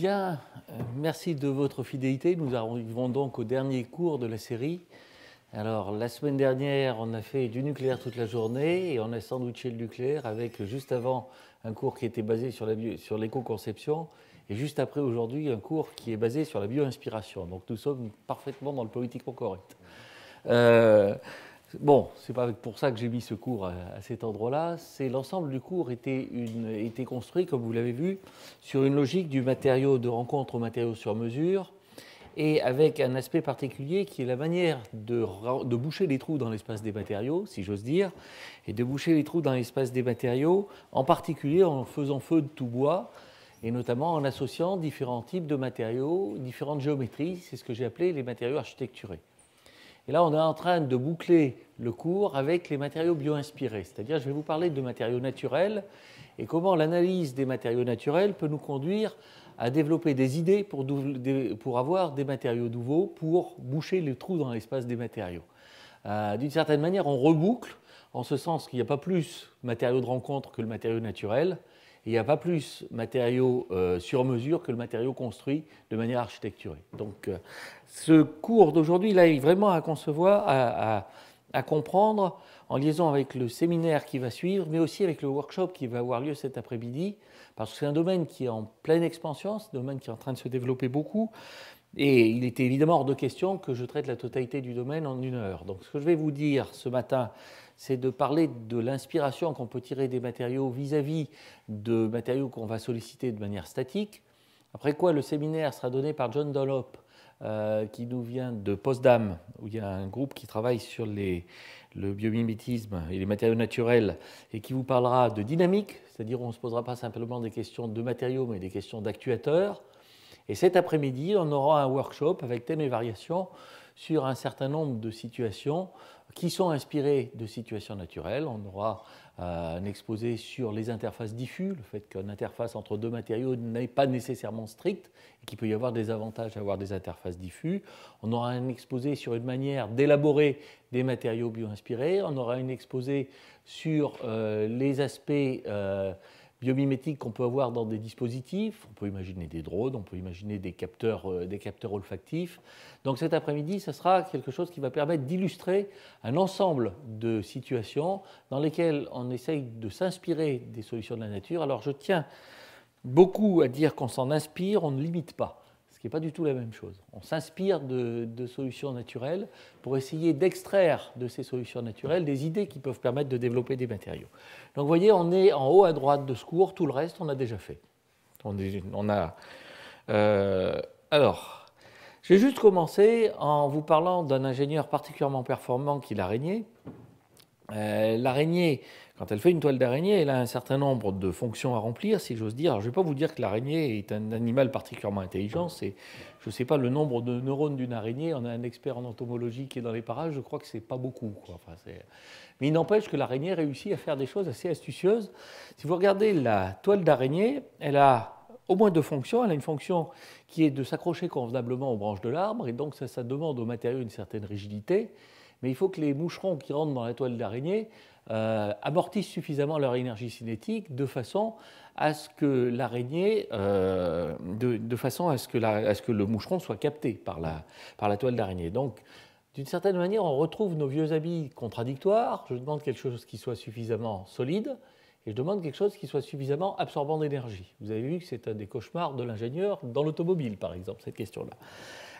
Bien, euh, merci de votre fidélité. Nous arrivons donc au dernier cours de la série. Alors, la semaine dernière, on a fait du nucléaire toute la journée et on a sandwiché le nucléaire avec juste avant un cours qui était basé sur, la sur l'éco-conception et juste après aujourd'hui un cours qui est basé sur la bio-inspiration. Donc, nous sommes parfaitement dans le politiquement correct. Euh, Bon, c'est pas pour ça que j'ai mis ce cours à, cet endroit-là. C'est l'ensemble du cours était, construit, comme vous l'avez vu, sur une logique du matériau de rencontre au matériau sur mesure, et avec un aspect particulier qui est la manière de boucher les trous dans l'espace des matériaux, si j'ose dire, et de boucher les trous dans l'espace des matériaux, en particulier en faisant feu de tout bois, et notamment en associant différents types de matériaux, différentes géométries, c'est ce que j'ai appelé les matériaux architecturés. Et là, on est en train de boucler le cours avec les matériaux bio-inspirés. C'est-à-dire, je vais vous parler de matériaux naturels et comment l'analyse des matériaux naturels peut nous conduire à développer des idées pour, avoir des matériaux nouveaux, pour boucher les trous dans l'espace des matériaux. Euh, d'une certaine manière, on reboucle, en ce sens qu'il n'y a pas plus matériaux de rencontre que le matériau naturel, il n'y a pas plus matériaux euh, sur mesure que le matériau construit de manière architecturée. Donc, euh, ce cours d'aujourd'hui, là, est vraiment à concevoir, à, comprendre en liaison avec le séminaire qui va suivre, mais aussi avec le workshop qui va avoir lieu cet après-midi, parce que c'est un domaine qui est en pleine expansion, c'est un domaine qui est en train de se développer beaucoup, et il était évidemment hors de question que je traite la totalité du domaine en une heure. Donc ce que je vais vous dire ce matin, c'est de parler de l'inspiration qu'on peut tirer des matériaux vis-à-vis -vis de matériaux qu'on va solliciter de manière statique. Après quoi, le séminaire sera donné par John Dollop euh, qui nous vient de Postdam, où il y a un groupe qui travaille sur les, le biomimétisme et les matériaux naturels, et qui vous parlera de dynamique, c'est-à-dire on ne se posera pas simplement des questions de matériaux, mais des questions d'actuateurs. Et cet après-midi, on aura un workshop avec thèmes et variations sur un certain nombre de situations qui sont inspirées de situations naturelles. On aura un exposé sur les interfaces diffus, le fait qu'une interface entre deux matériaux n'est pas nécessairement stricte et qu'il peut y avoir des avantages à avoir des interfaces diffus. On aura un exposé sur une manière d'élaborer des matériaux bio-inspirés. On aura un exposé sur euh, les aspects euh, biomimétique qu'on peut avoir dans des dispositifs. On peut imaginer des drones, on peut imaginer des capteurs, euh, des capteurs olfactifs. Donc cet après-midi, ce sera quelque chose qui va permettre d'illustrer un ensemble de situations dans lesquelles on essaye de s'inspirer des solutions de la nature. Alors je tiens beaucoup à dire qu'on s'en inspire, on ne limite pas ce n'est pas du tout la même chose. On s'inspire de, solutions naturelles pour essayer d'extraire de ces solutions naturelles des idées qui peuvent permettre de développer des matériaux. Donc vous voyez, on est en haut à droite de ce cours, tout le reste on a déjà fait. On, on a. alors, euh, j'ai juste commencé en vous parlant d'un ingénieur particulièrement performant qui l'araignée. Euh, l'araignée, quand elle fait une toile d'araignée, elle a un certain nombre de fonctions à remplir, si j'ose dire. Alors, je ne vais pas vous dire que l'araignée est un animal particulièrement intelligent. C'est, je ne sais pas le nombre de neurones d'une araignée. On a un expert en entomologie qui est dans les parages. Je crois que c'est pas beaucoup. Mais il n'empêche que l'araignée réussit à faire des choses assez astucieuses. Si vous regardez la toile d'araignée, elle a au moins deux fonctions. Elle a une fonction qui est de s'accrocher convenablement aux branches de l'arbre, et donc ça, ça demande au matériau une certaine rigidité. Mais il faut que les moucherons qui rentrent dans la toile d'araignée euh, amortissent suffisamment leur énergie cinétique de façon à ce que l'araignée, euh, de, façon à ce, que le moucheron soit capté par la, par la toile d'araignée. Donc, d'une certaine manière, on retrouve nos vieux habits contradictoires. Je demande quelque chose qui soit suffisamment solide et je demande quelque chose qui soit suffisamment absorbant d'énergie. Vous avez vu que c'est un des cauchemars de l'ingénieur dans l'automobile, par exemple, cette question-là.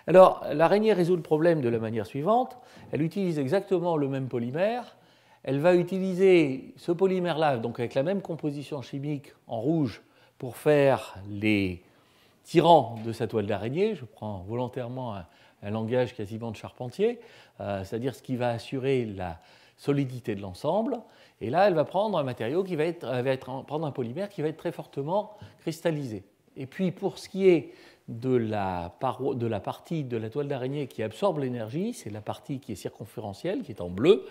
Alors, l'araignée résout le problème de la manière suivante. Elle utilise exactement le même polymère elle va utiliser ce polymère-là, donc avec la même composition chimique en rouge, pour faire les tirants de sa toile d'araignée. Je prends volontairement un, langage quasiment de charpentier, euh, c'est-à-dire ce qui va assurer la solidité de l'ensemble. Et là, elle va prendre un matériau qui va être, prendre un polymère qui va être très fortement cristallisé. Et puis, pour ce qui est de la, partie de la toile d'araignée qui absorbe l'énergie, c'est la partie qui est circonférentielle, qui est en bleu,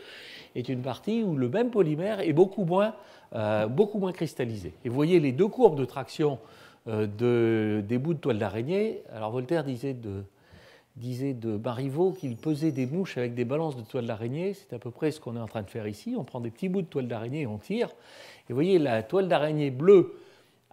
est une partie où le même polymère est beaucoup moins, euh, beaucoup moins cristallisé. Et vous voyez les deux courbes de traction euh, des bouts de toile d'araignée. Alors Voltaire disait de, disait de Marivaux qu'il pesait des mouches avec des balances de toile d'araignée. C'est à peu près ce qu'on est en train de faire ici. On prend des petits bouts de toile d'araignée et on tire. Et vous voyez, la toile d'araignée bleue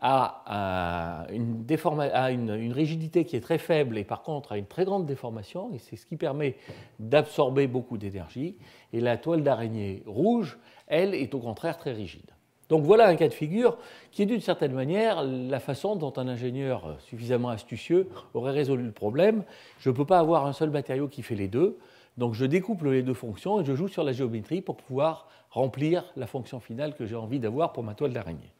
a une, rigidité qui est très faible et par contre a une très grande déformation, et c'est ce qui permet d'absorber beaucoup d'énergie. Et la toile d'araignée rouge, elle, est au contraire très rigide. Donc voilà un cas de figure qui est d'une certaine manière la façon dont un ingénieur suffisamment astucieux aurait résolu le problème. Je ne peux pas avoir un seul matériau qui fait les deux, donc je découpe les deux fonctions et je joue sur la géométrie pour pouvoir remplir la fonction finale que j'ai envie d'avoir pour ma toile d'araignée.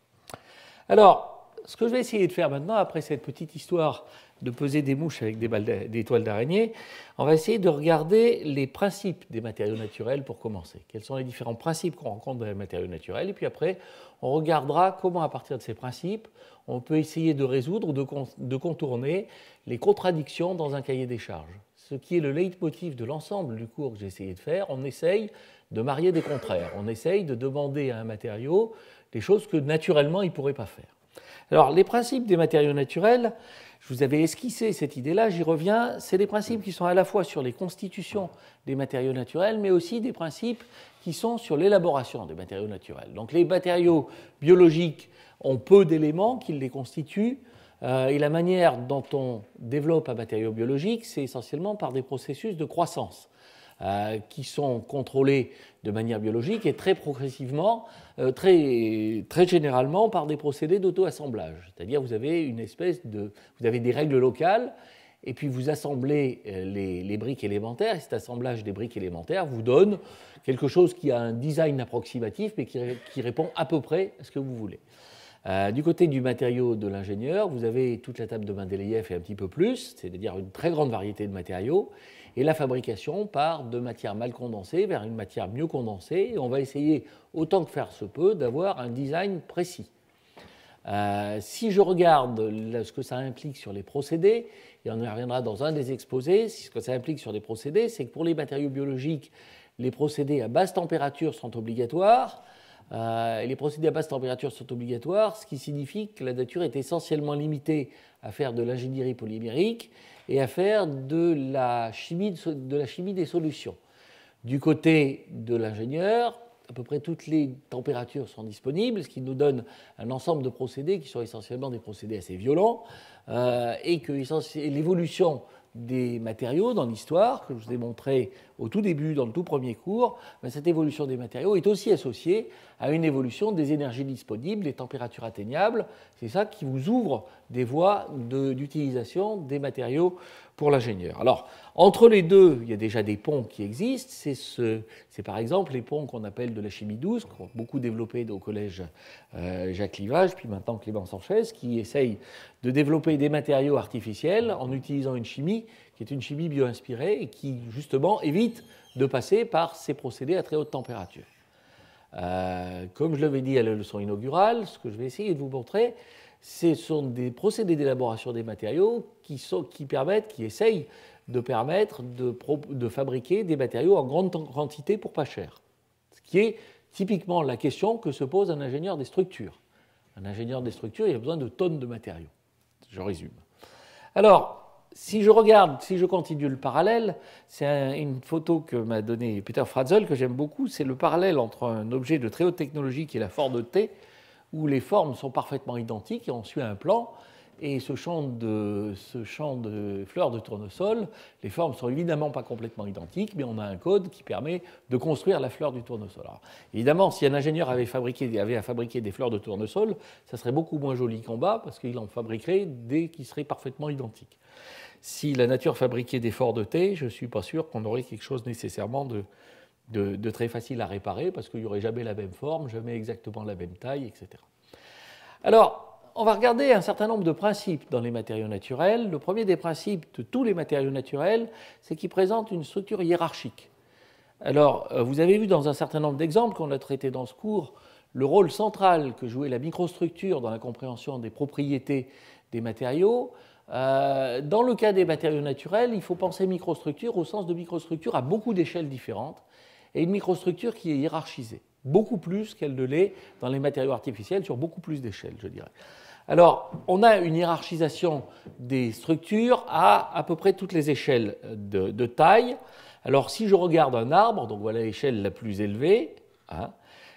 Alors, ce que je vais essayer de faire maintenant, après cette petite histoire de peser des mouches avec des, balles des toiles d'araignée, on va essayer de regarder les principes des matériaux naturels pour commencer. Quels sont les différents principes qu'on rencontre dans les matériaux naturels Et puis après, on regardera comment, à partir de ces principes, on peut essayer de résoudre ou de, de contourner les contradictions dans un cahier des charges. Ce qui est le leitmotiv de l'ensemble du cours que j'ai essayé de faire, on essaye de marier des contraires. On essaye de demander à un matériau des choses que naturellement ils ne pourraient pas faire. Alors les principes des matériaux naturels, je vous avais esquissé cette idée-là, j'y reviens, c'est des principes qui sont à la fois sur les constitutions des matériaux naturels, mais aussi des principes qui sont sur l'élaboration des matériaux naturels. Donc les matériaux biologiques ont peu d'éléments qui les constituent, euh, et la manière dont on développe un matériau biologique, c'est essentiellement par des processus de croissance. Euh, qui sont contrôlés de manière biologique et très progressivement, euh, très, très généralement par des procédés d'auto-assemblage. C'est-à-dire vous avez une espèce de, vous avez des règles locales et puis vous assemblez euh, les, briques élémentaires, cet assemblage des briques élémentaires vous donne quelque chose qui a un design approximatif, mais qui, répond à peu près à ce que vous voulez. du côté du matériau de l'ingénieur, vous avez toute la table de Mendeleïev et un petit peu plus, c'est-à-dire une très grande variété de matériaux, et la fabrication part de matière mal condensée vers une matière mieux condensée. Et on va essayer, autant que faire se peut, d'avoir un design précis. Euh, si je regarde ce que ça implique sur les procédés, et on y reviendra dans un des exposés, ce que ça implique sur les procédés, c'est que pour les matériaux biologiques, les procédés à basse température sont obligatoires. Euh, les procédés à basse température sont obligatoires, ce qui signifie que la nature est essentiellement limitée à faire de l'ingénierie polymérique et à faire de la chimie, de la chimie des solutions. Du côté de l'ingénieur, à peu près toutes les températures sont disponibles, ce qui nous donne un ensemble de procédés qui sont essentiellement des procédés assez violents, euh, et que l'évolution des matériaux dans l'histoire, que je vous ai montré au tout début, dans le tout premier cours, mais ben, cette évolution des matériaux est aussi associée à une évolution des énergies disponibles, des températures atteignables. C'est ça qui vous ouvre des voies d'utilisation des matériaux pour l'ingénieur. Alors, entre les deux, il y a déjà des ponts qui existent. C'est ce, par exemple les ponts qu'on appelle de la chimie douce, beaucoup développés au collège euh, Jacques Livage, puis maintenant Clément Sanchez, qui essayent de développer des matériaux artificiels en utilisant une chimie qui est une chimie bio-inspirée et qui, justement, évite de passer par ces procédés à très haute température. Euh, comme je l'avais dit à la leçon inaugurale, ce que je vais essayer de vous montrer, ce sont des procédés d'élaboration des matériaux qui, permettent, qui essayent de permettre de, fabriquer des matériaux en grande quantité pour pas cher. Ce qui est typiquement la question que se pose un ingénieur des structures. Un ingénieur des structures, il a besoin de tonnes de matériaux. Je résume. Alors, si je regarde, si je continue le parallèle, c'est une photo que m'a donnée Peter Fratzel, que j'aime beaucoup, c'est le parallèle entre un objet de très haute technologie qui est la Ford T où les formes sont parfaitement identiques et on suit un plan. Et ce champ, de, ce champ de fleurs de tournesol, les formes sont évidemment pas complètement identiques, mais on a un code qui permet de construire la fleur du tournesol. évidemment, si un ingénieur avait, fabriqué, avait à fabriquer des fleurs de tournesol, ça serait beaucoup moins joli qu'en bas, parce qu'il en fabriquerait dès qui seraient parfaitement identiques. Si la nature fabriquait des forts de thé, je ne suis pas sûr qu'on aurait quelque chose nécessairement de, de, très facile à réparer parce qu'il n'y aurait jamais la même forme, jamais exactement la même taille, etc. Alors, on va regarder un certain nombre de principes dans les matériaux naturels. Le premier des principes de tous les matériaux naturels, c'est qu'ils présentent une structure hiérarchique. Alors, euh, vous avez vu dans un certain nombre d'exemples qu'on a traités dans ce cours le rôle central que jouait la microstructure dans la compréhension des propriétés des matériaux. Euh, dans le cas des matériaux naturels, il faut penser microstructure au sens de microstructure à beaucoup d'échelles différentes et une microstructure qui est hiérarchisée, beaucoup plus qu'elle ne l'est dans les matériaux artificiels, sur beaucoup plus d'échelles, je dirais. Alors, on a une hiérarchisation des structures à à peu près toutes les échelles de, taille. Alors, si je regarde un arbre, donc voilà l'échelle la plus élevée, hein,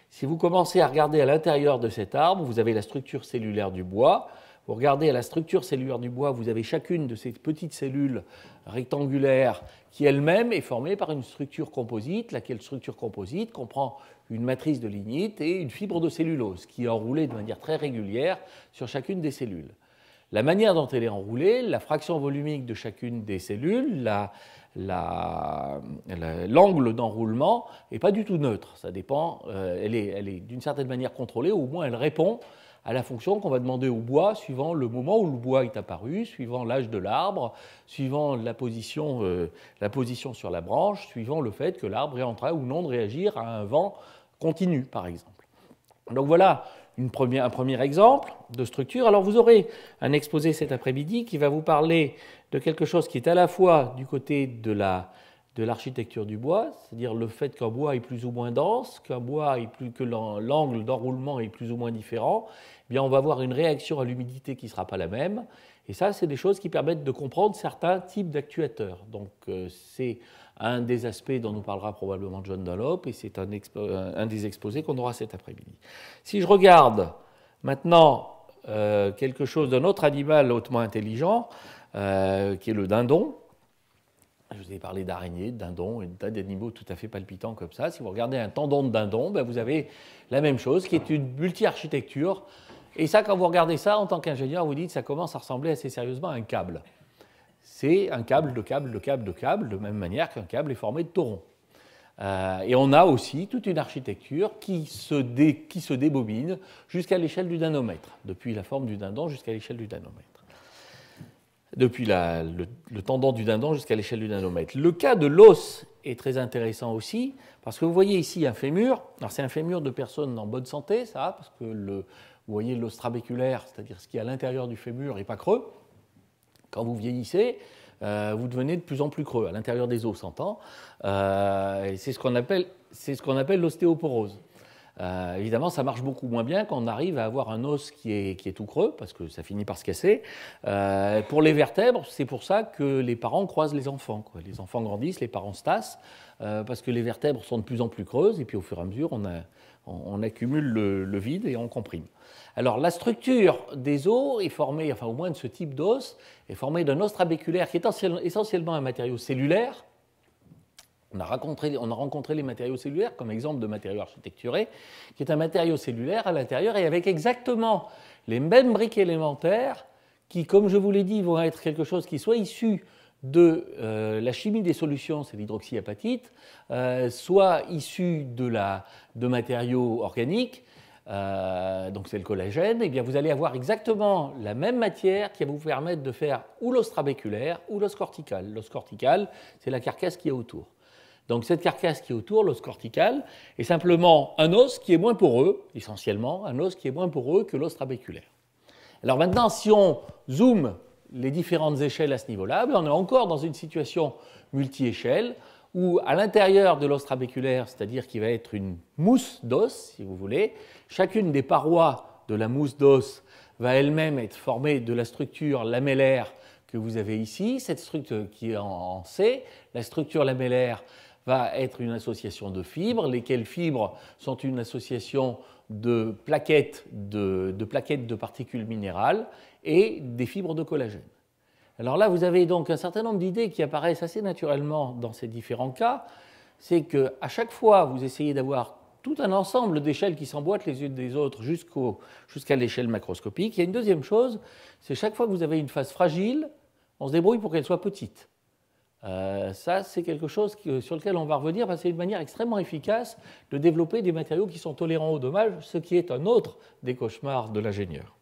si vous commencez à regarder à l'intérieur de cet arbre, vous avez la structure cellulaire du bois, vous regardez à la structure cellulaire du bois, vous avez chacune de ces petites cellules rectangulaires qui elle-même est formée par une structure composite, laquelle structure composite comprend une matrice de lignite et une fibre de cellulose qui est enroulée de manière très régulière sur chacune des cellules. La manière dont elle est enroulée, la fraction volumique de chacune des cellules, l'angle d'enroulement n'est pas du tout neutre. Ça dépend, euh, elle est, elle est d'une certaine manière contrôlée, ou au moins elle répond à la fonction qu'on va demander au bois suivant le moment où le bois est apparu, suivant l'âge de l'arbre, suivant la position, euh, la position sur la branche, suivant le fait que l'arbre est en train ou non de réagir à un vent continu, par exemple. Donc voilà un premier exemple de structure. Alors vous aurez un exposé cet après-midi qui va vous parler de quelque chose qui est à la fois du côté de la de l'architecture du bois, c'est-à-dire le fait qu'un bois est plus ou moins dense, qu'un bois est plus que l'angle d'enroulement est plus ou moins différent, eh bien on va avoir une réaction à l'humidité qui ne sera pas la même. Et ça, c'est des choses qui permettent de comprendre certains types d'actuateurs. Donc euh, c'est un des aspects dont nous parlera probablement John Dunlop, et c'est un, euh, des exposés qu'on aura cet après-midi. Si je regarde maintenant euh, quelque chose d'un autre animal hautement intelligent, qui est le dindon, ah, je vous ai parlé d'araignées, de dindons et tas d'animaux tout à fait palpitants comme ça. Si vous regardez un tendon de dindon, ben, vous avez la même chose, qui est une multi-architecture. Et ça, quand vous regardez ça, en tant qu'ingénieur, vous dites que ça commence à ressembler assez sérieusement à un câble. C'est un câble, de câble, de câble, de câble, de même manière qu'un câble est formé de taurons. Euh, et on a aussi toute une architecture qui se, qui se débobine jusqu'à l'échelle du nanomètre, depuis la forme du dindon jusqu'à l'échelle du nanomètre depuis le, tendon du dindon jusqu'à l'échelle du nanomètre Le cas de l'os est très intéressant aussi, parce que vous voyez ici un fémur. Alors c'est un fémur de personnes en bonne santé, ça, parce que le, vous voyez l'os trabéculaire, c'est-à-dire ce qui est à l'intérieur du fémur, n'est pas creux. Quand vous vieillissez, euh, vous devenez de plus en plus creux, à l'intérieur des os, s'entend. Euh, c'est ce qu'on appelle, ce appelle l'ostéoporose. Euh, évidemment, ça marche beaucoup moins bien quand on arrive à avoir un os qui est, tout creux, parce que ça finit par se casser. Euh, pour les vertèbres, c'est pour ça que les parents croisent les enfants. Les enfants grandissent, les parents se tassent, euh, parce que les vertèbres sont de plus en plus creuses, et puis au fur et à mesure, on, accumule le, le, vide et on comprime. Alors la structure des os est formée, enfin au moins de ce type d'os, est formée d'un os trabéculaire qui est essentiellement un matériau cellulaire, on a, rencontré, on a rencontré les matériaux cellulaires comme exemple de matériaux architecturés, qui est un matériau cellulaire à l'intérieur et avec exactement les mêmes briques élémentaires qui, comme je vous l'ai dit, vont être quelque chose qui soit issu de euh, la chimie des solutions, c'est l'hydroxyapatite, euh, soit issu de, matériaux organiques, euh, donc c'est le collagène, et eh bien vous allez avoir exactement la même matière qui va vous permettre de faire ou l'os trabéculaire ou l'os cortical. L'os cortical, c'est la carcasse qui est autour. Donc cette carcasse qui est autour, l'os cortical, est simplement un os qui est moins poreux, essentiellement, un os qui est moins poreux que l'os trabéculaire. Alors maintenant, si on zoome les différentes échelles à ce niveau-là, ben, on est encore dans une situation multi-échelle où à l'intérieur de l'os trabéculaire, c'est-à-dire qui va être une mousse d'os, si vous voulez, chacune des parois de la mousse d'os va elle-même être formée de la structure lamellaire que vous avez ici, cette structure qui est en C, la structure lamellaire va être une association de fibres, lesquelles fibres sont une association de plaquettes de, plaquettes de particules minérales et des fibres de collagène. Alors là, vous avez donc un certain nombre d'idées qui apparaissent assez naturellement dans ces différents cas. C'est qu'à chaque fois, vous essayez d'avoir tout un ensemble d'échelles qui s'emboîtent les unes des autres jusqu'à l'échelle macroscopique. Il y a une deuxième chose, c'est chaque fois que vous avez une phase fragile, on se débrouille pour qu'elle soit petite. Euh, ça, c'est quelque chose sur lequel on va revenir parce que c'est une manière extrêmement efficace de développer des matériaux qui sont tolérants aux dommages, ce qui est un autre des cauchemars de l'ingénieur.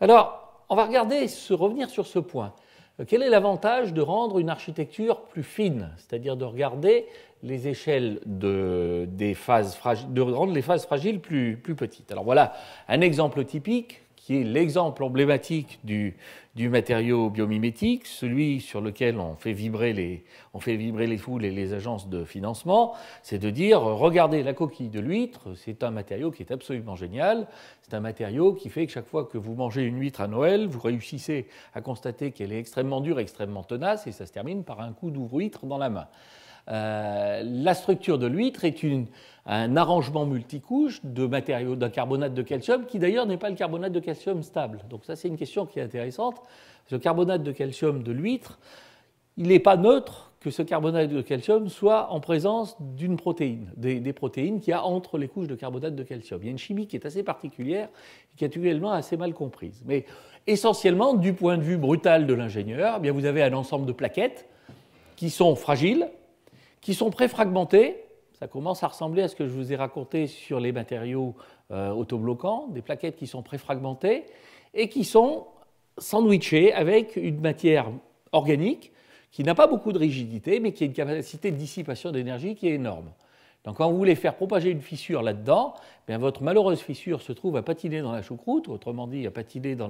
Alors, on va regarder, se revenir sur ce point. Euh, quel est l'avantage de rendre une architecture plus fine, c'est-à-dire de regarder les échelles de, des phases de rendre les phases fragiles plus, plus petites. Alors voilà un exemple typique qui est l'exemple emblématique du, du, matériau biomimétique, celui sur lequel on fait vibrer les, on fait vibrer les foules et les agences de financement, c'est de dire, regardez, la coquille de l'huître, c'est un matériau qui est absolument génial, c'est un matériau qui fait que chaque fois que vous mangez une huître à Noël, vous réussissez à constater qu'elle est extrêmement dure, extrêmement tenace, et ça se termine par un coup d'ouvre-huître dans la main. Euh, la structure de l'huître est une un arrangement multicouche de matériaux d'un carbonate de calcium qui d'ailleurs n'est pas le carbonate de calcium stable. Donc ça c'est une question qui est intéressante. Le carbonate de calcium de l'huître, il n'est pas neutre que ce carbonate de calcium soit en présence d'une protéine, des, protéines qu'il y a entre les couches de carbonate de calcium. Il y a une chimie qui est assez particulière et qui est actuellement assez mal comprise. Mais essentiellement, du point de vue brutal de l'ingénieur, eh vous avez un ensemble de plaquettes qui sont fragiles, qui sont préfragmentées ça commence à ressembler à ce que je vous ai raconté sur les matériaux euh, autobloquants, des plaquettes qui sont préfragmentées et qui sont sandwichées avec une matière organique qui n'a pas beaucoup de rigidité, mais qui a une capacité de dissipation d'énergie qui est énorme. Donc quand vous voulez faire propager une fissure là-dedans, bien, votre malheureuse fissure se trouve à patiner dans la choucroute, autrement dit à patiner dans,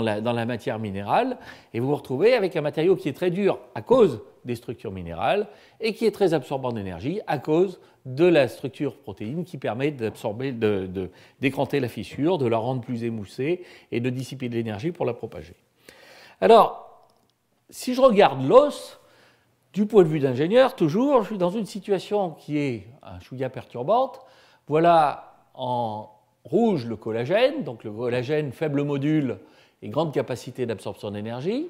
la, matière minérale, et vous vous retrouvez avec un matériau qui est très dur à cause des structures minérales et qui est très absorbant d'énergie à cause de la structure protéine qui permet d'absorber, d'écranter la fissure, de la rendre plus émoussée et de dissiper de l'énergie pour la propager. Alors, si je regarde l'os, du point de vue d'ingénieur, toujours, je suis dans une situation qui est un chouïa perturbante. Voilà en rouge le collagène, donc le collagène faible module et grande capacité d'absorption d'énergie.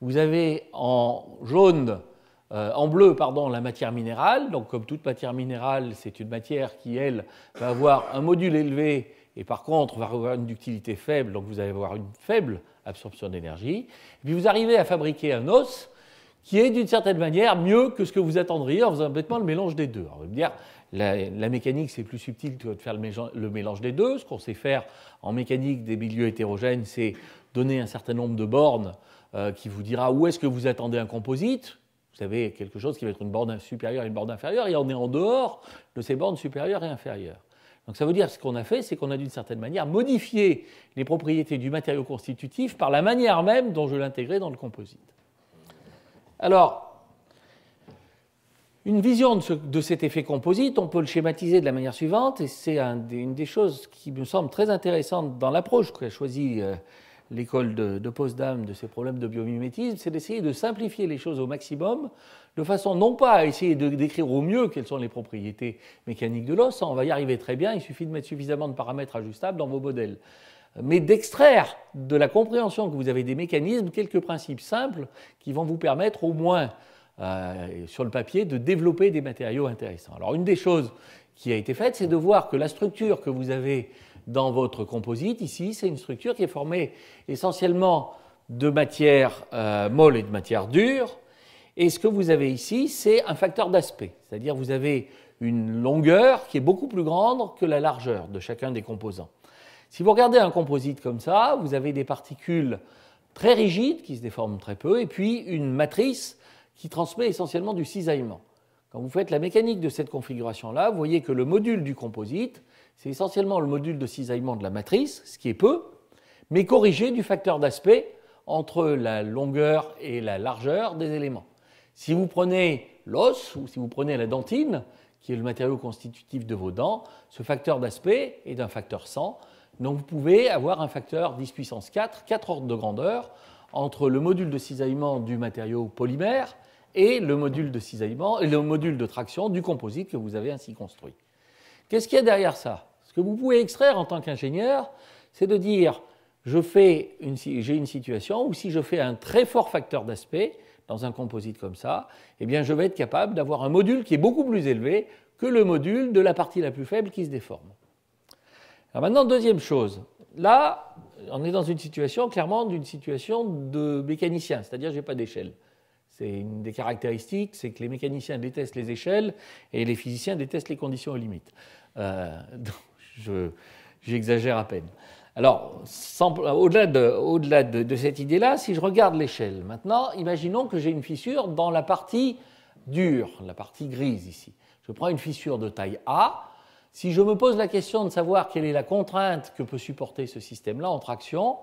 Vous avez en jaune, euh, en bleu, pardon, la matière minérale. Donc, comme toute matière minérale, c'est une matière qui, elle, va avoir un module élevé et par contre va avoir une ductilité faible, donc vous allez avoir une faible absorption d'énergie. Puis vous arrivez à fabriquer un os qui est d'une certaine manière mieux que ce que vous attendriez en faisant bêtement le mélange des deux. Alors, me dire, la, mécanique, c'est plus subtil que de faire le, mélange, des deux. Ce qu'on sait faire en mécanique des milieux hétérogènes, c'est donner un certain nombre de bornes euh, qui vous dira où est-ce que vous attendez un composite. Vous avez quelque chose qui va être une borne supérieure et une borne inférieure, et on est en dehors de ces bornes supérieures et inférieures. Donc ça veut dire ce qu'on a fait, c'est qu'on a d'une certaine manière modifié les propriétés du matériau constitutif par la manière même dont je l'intégrais dans le composite. Alors, une vision de, cet effet composite, on peut le schématiser de la manière suivante, et c'est une des choses qui me semble très intéressante dans l'approche qu'a choisie euh, l'école de, de de ces problèmes de biomimétisme, c'est d'essayer de simplifier les choses au maximum, de façon non pas à essayer de décrire au mieux quelles sont les propriétés mécaniques de l'os, on va y arriver très bien, il suffit de mettre suffisamment de paramètres ajustables dans vos modèles mais d'extraire de la compréhension que vous avez des mécanismes quelques principes simples qui vont vous permettre au moins euh, sur le papier de développer des matériaux intéressants. Alors une des choses qui a été faite, c'est de voir que la structure que vous avez dans votre composite ici, c'est une structure qui est formée essentiellement de matière euh, molle et de matière dure. Et ce que vous avez ici, c'est un facteur d'aspect, c'est-à-dire vous avez une longueur qui est beaucoup plus grande que la largeur de chacun des composants. Si vous regardez un composite comme ça, vous avez des particules très rigides qui se déforment très peu et puis une matrice qui transmet essentiellement du cisaillement. Quand vous faites la mécanique de cette configuration-là, vous voyez que le module du composite, c'est essentiellement le module de cisaillement de la matrice, ce qui est peu, mais corrigé du facteur d'aspect entre la longueur et la largeur des éléments. Si vous prenez l'os ou si vous prenez la dentine, qui est le matériau constitutif de vos dents, ce facteur d'aspect est d'un facteur 100, donc vous pouvez avoir un facteur 10 puissance 4, 4 ordres de grandeur, entre le module de cisaillement du matériau polymère et le module de cisaillement et le module de traction du composite que vous avez ainsi construit. Qu'est-ce qu'il y a derrière ça Ce que vous pouvez extraire en tant qu'ingénieur, c'est de dire j'ai une, situation où si je fais un très fort facteur d'aspect dans un composite comme ça, eh je vais être capable d'avoir un module qui est beaucoup plus élevé que le module de la partie la plus faible qui se déforme. Alors maintenant, deuxième chose. Là, on est dans une situation, clairement, d'une situation de mécanicien, c'est-à-dire je n'ai pas d'échelle. C'est une des caractéristiques, c'est que les mécaniciens détestent les échelles et les physiciens détestent les conditions aux limites. Euh, j'exagère à peine. Alors, au-delà de, de, cette idée-là, si je regarde l'échelle, maintenant, imaginons que j'ai une fissure dans la partie dure, la partie grise ici. Je prends une fissure de taille A, si je me pose la question de savoir quelle est la contrainte que peut supporter ce système-là en traction,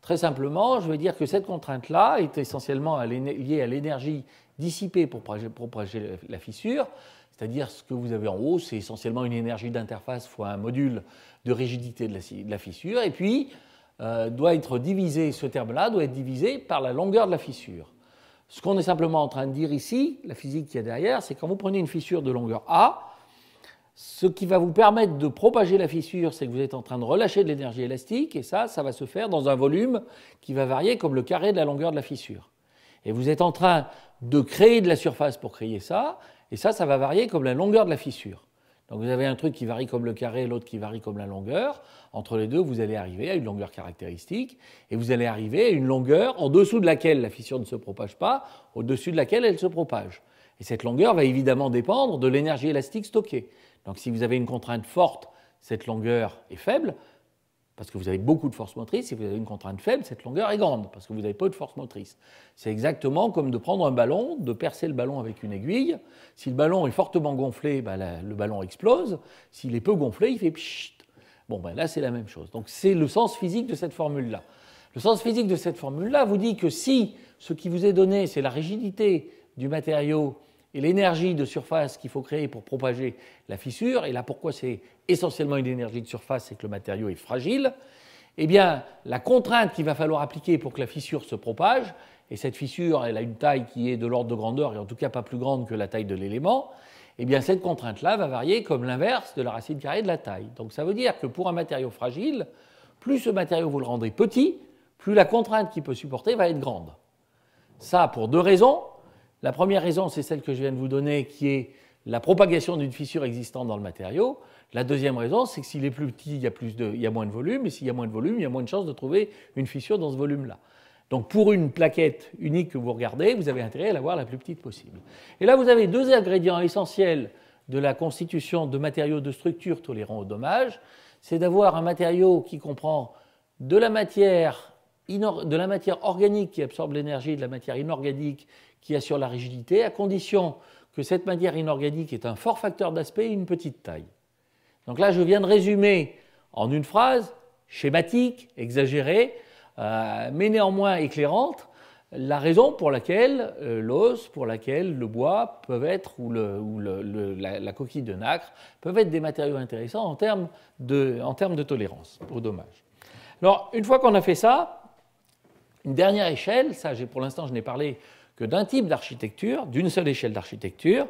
très simplement, je vais dire que cette contrainte-là est essentiellement liée à l'énergie dissipée pour propager la fissure. C'est-à-dire ce que vous avez en haut, c'est essentiellement une énergie d'interface fois un module de rigidité de la fissure. Et puis, euh, doit être divisé, ce terme-là doit être divisé par la longueur de la fissure. Ce qu'on est simplement en train de dire ici, la physique qu'il y a derrière, c'est quand vous prenez une fissure de longueur A, ce qui va vous permettre de propager la fissure, c'est que vous êtes en train de relâcher de l'énergie élastique, et ça, ça va se faire dans un volume qui va varier comme le carré de la longueur de la fissure. Et vous êtes en train de créer de la surface pour créer ça, et ça, ça va varier comme la longueur de la fissure. Donc vous avez un truc qui varie comme le carré, l'autre qui varie comme la longueur. Entre les deux, vous allez arriver à une longueur caractéristique, et vous allez arriver à une longueur en dessous de laquelle la fissure ne se propage pas, au-dessus de laquelle elle se propage. Et cette longueur va évidemment dépendre de l'énergie élastique stockée. Donc si vous avez une contrainte forte, cette longueur est faible, parce que vous avez beaucoup de force motrice. Si vous avez une contrainte faible, cette longueur est grande, parce que vous n'avez pas de force motrice. C'est exactement comme de prendre un ballon, de percer le ballon avec une aiguille. Si le ballon est fortement gonflé, ben le ballon explose. S'il est peu gonflé, il fait pchit. Bon, ben là, c'est la même chose. Donc c'est le sens physique de cette formule-là. Le sens physique de cette formule-là vous dit que si ce qui vous est donné, c'est la rigidité du matériau et l'énergie de surface qu'il faut créer pour propager la fissure, et là pourquoi c'est essentiellement une énergie de surface, c'est que le matériau est fragile, eh bien la contrainte qu'il va falloir appliquer pour que la fissure se propage, et cette fissure elle a une taille qui est de l'ordre de grandeur, et en tout cas pas plus grande que la taille de l'élément, eh bien cette contrainte-là va varier comme l'inverse de la racine carrée de la taille. Donc ça veut dire que pour un matériau fragile, plus ce matériau vous le rendrez petit, plus la contrainte qu'il peut supporter va être grande. Ça pour deux raisons. La première raison, c'est celle que je viens de vous donner, qui est la propagation d'une fissure existante dans le matériau. La deuxième raison, c'est que s'il est plus petit, il y, a moins de volume, et s'il y a moins de volume, il y a moins de chances de trouver une fissure dans ce volume-là. Donc pour une plaquette unique que vous regardez, vous avez intérêt à l'avoir la plus petite possible. Et là, vous avez deux ingrédients essentiels de la constitution de matériaux de structure tolérant au dommage. C'est d'avoir un matériau qui comprend de la matière organique qui absorbe l'énergie de la matière inorganique qui assure la rigidité, à condition que cette matière inorganique est un fort facteur d'aspect et une petite taille. Donc là, je viens de résumer en une phrase, schématique, exagérée, euh, mais néanmoins éclairante, la raison pour laquelle euh, l'os, pour laquelle le bois peuvent être, ou, le, la, coquille de nacre, peuvent être des matériaux intéressants en termes de, en termes de tolérance au dommage. Alors, une fois qu'on a fait ça, une dernière échelle, ça pour l'instant je n'ai parlé d'un type d'architecture, d'une seule échelle d'architecture.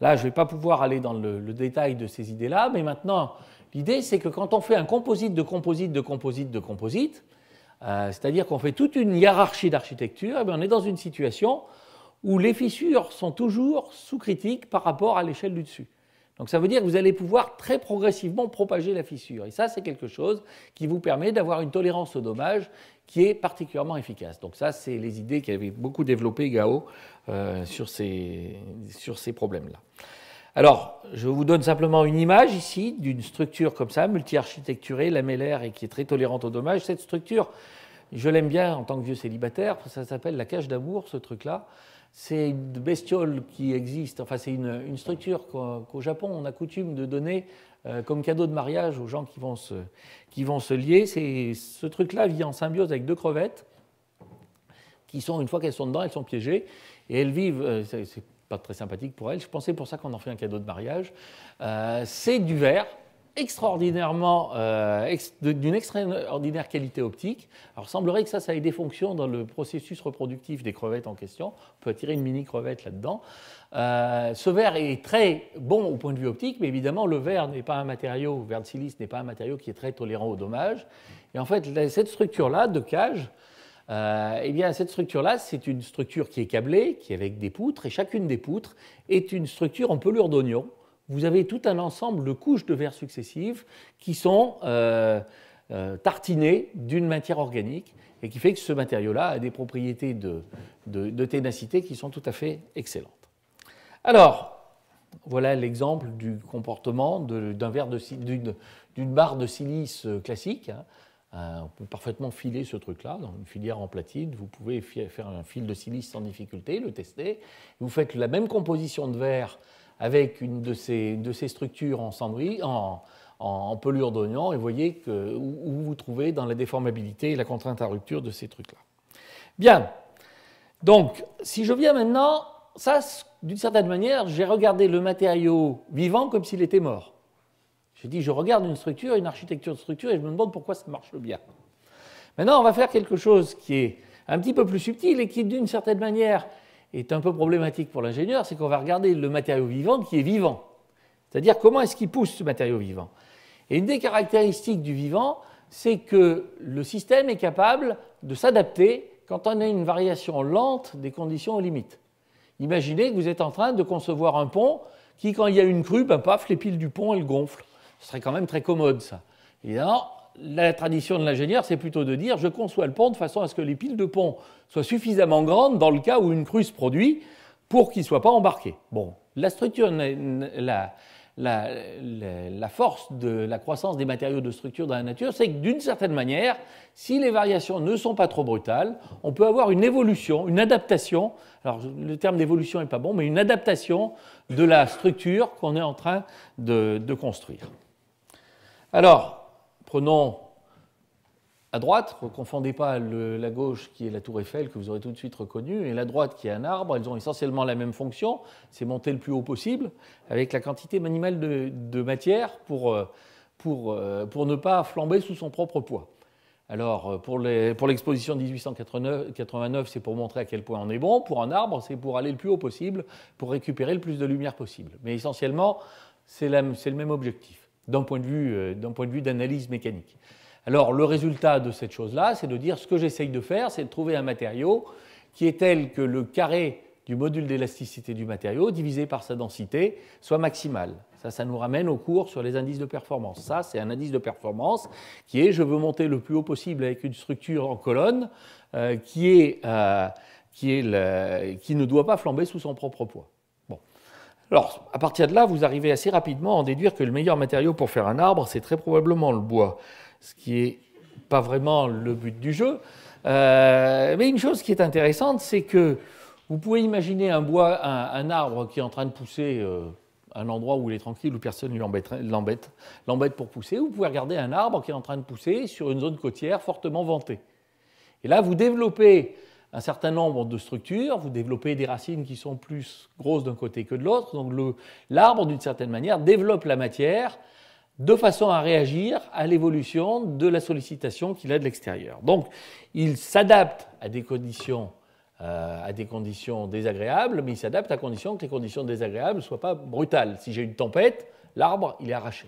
Là, je ne vais pas pouvoir aller dans le, détail de ces idées-là, mais maintenant, l'idée, c'est que quand on fait un composite de composite de composite de composite, euh, c'est-à-dire qu'on fait toute une hiérarchie d'architecture, eh on est dans une situation où les fissures sont toujours sous critique par rapport à l'échelle du dessus. Donc ça veut dire que vous allez pouvoir très progressivement propager la fissure. Et ça, c'est quelque chose qui vous permet d'avoir une tolérance au dommage qui est particulièrement efficace. Donc ça, c'est les idées qu'avait beaucoup développées Gao euh, sur ces, sur ces problèmes-là. Alors, je vous donne simplement une image ici d'une structure comme ça, multi-architecturée, lamellaire et qui est très tolérante au dommage. Cette structure, je l'aime bien en tant que vieux célibataire, ça s'appelle la cage d'amour, ce truc-là. C'est une bestiole qui existe, enfin c'est une, une structure qu'au Japon on a coutume de donner euh, comme cadeau de mariage aux gens qui vont se, qui vont se lier. Ce truc-là vit en symbiose avec deux crevettes qui sont, une fois qu'elles sont dedans, elles sont piégées et elles vivent. Euh, c'est pas très sympathique pour elles. Je pensais pour ça qu'on en fait un cadeau de mariage. Euh, c'est du verre extraordinairement, euh, d'une extraordinaire qualité optique. Alors, semblerait que ça, ça ait des fonctions dans le processus reproductif des crevettes en question. On peut attirer une mini-crevette là-dedans. Euh, ce verre est très bon au point de vue optique, mais évidemment, le verre n'est pas un matériau, le verre de silice n'est pas un matériau qui est très tolérant aux dommages. Et en fait, cette structure-là de cage, euh, eh bien, cette structure-là, c'est une structure qui est câblée, qui est avec des poutres, et chacune des poutres est une structure en pelure d'oignon vous avez tout un ensemble de couches de verres successives qui sont euh, euh, tartinées d'une matière organique et qui fait que ce matériau-là a des propriétés de, de, ténacité qui sont tout à fait excellentes. Alors, voilà l'exemple du comportement d'une barre de silice classique. Hein. Euh, on peut parfaitement filer ce truc-là dans une filière en platine. Vous pouvez faire un fil de silice sans difficulté, le tester. Vous faites la même composition de verre avec une de ces, structures en, sandwich, en, pelure d'oignon et voyez où, vous vous trouvez dans la déformabilité et la contrainte à rupture de ces trucs-là. Bien. Donc, si je viens maintenant, ça, d'une certaine manière, j'ai regardé le matériau vivant comme s'il était mort. J'ai dit, je regarde une structure, une architecture de structure, et je me demande pourquoi ça marche bien. Maintenant, on va faire quelque chose qui est un petit peu plus subtil et qui, d'une certaine manière, est un peu problématique pour l'ingénieur, c'est qu'on va regarder le matériau vivant qui est vivant. C'est-à-dire comment est-ce qu'il pousse ce matériau vivant. Et une des caractéristiques du vivant, c'est que le système est capable de s'adapter quand on a une variation lente des conditions aux limites. Imaginez que vous êtes en train de concevoir un pont qui, quand il y a une crue, paf, les piles du pont, elles gonflent. Ce serait quand même très commode, ça. Évidemment, la tradition de l'ingénieur, c'est plutôt de dire je conçois le pont de façon à ce que les piles de pont soient suffisamment grandes dans le cas où une crue se produit pour qu'il ne soit pas embarqué. Bon, la structure, la, force de la croissance des matériaux de structure dans la nature, c'est que d'une certaine manière, si les variations ne sont pas trop brutales, on peut avoir une évolution, une adaptation. Alors le terme d'évolution n'est pas bon, mais une adaptation de la structure qu'on est en train de, de construire. Alors, Prenons à droite, ne confondez pas la gauche qui est la tour Eiffel que vous aurez tout de suite reconnue, et la droite qui est un arbre, elles ont essentiellement la même fonction, c'est monter le plus haut possible avec la quantité minimale de, matière pour, euh, pour, euh, pour, ne pas flamber sous son propre poids. Alors euh, pour l'exposition pour 1889, c'est pour montrer à quel point on est bon, pour un arbre, c'est pour aller le plus haut possible, pour récupérer le plus de lumière possible. Mais essentiellement, c'est le même objectif d'un point de vue euh, vue d'analyse mécanique. Alors le résultat de cette chose-là, c'est de dire ce que j'essaye de faire, c'est de trouver un matériau qui est tel que le carré du module d'élasticité du matériau divisé par sa densité soit maximal. Ça, ça nous ramène au cours sur les indices de performance. Ça, c'est un indice de performance qui est je veux monter le plus haut possible avec une structure en colonne euh, qui, est, euh, qui, est qui ne doit pas flamber sous son propre poids. Alors, à partir de là, vous arrivez assez rapidement à en déduire que le meilleur matériau pour faire un arbre, c'est très probablement le bois, ce qui n'est pas vraiment le but du jeu. Euh, mais une chose qui est intéressante, c'est que vous pouvez imaginer un, bois, un, arbre qui est en train de pousser euh, un endroit où il est tranquille, où personne ne l'embête, l'embête pour pousser. Vous pouvez regarder un arbre qui est en train de pousser sur une zone côtière fortement vantée. Et là, vous développez un certain nombre de structures, vous développez des racines qui sont plus grosses d'un côté que de l'autre, donc l'arbre, d'une certaine manière, développe la matière de façon à réagir à l'évolution de la sollicitation qu'il a de l'extérieur. Donc, il s'adapte à des conditions euh, à des conditions désagréables, mais il s'adapte à condition que les conditions désagréables ne soient pas brutales. Si j'ai une tempête, l'arbre, il est arraché.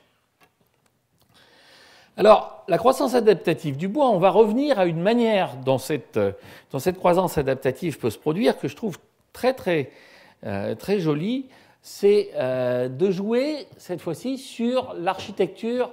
Alors, la croissance adaptative du bois, on va revenir à une manière dont cette, cette croissance adaptative peut se produire que je trouve très, très, euh, très jolie. C'est euh, de jouer, cette fois-ci, sur l'architecture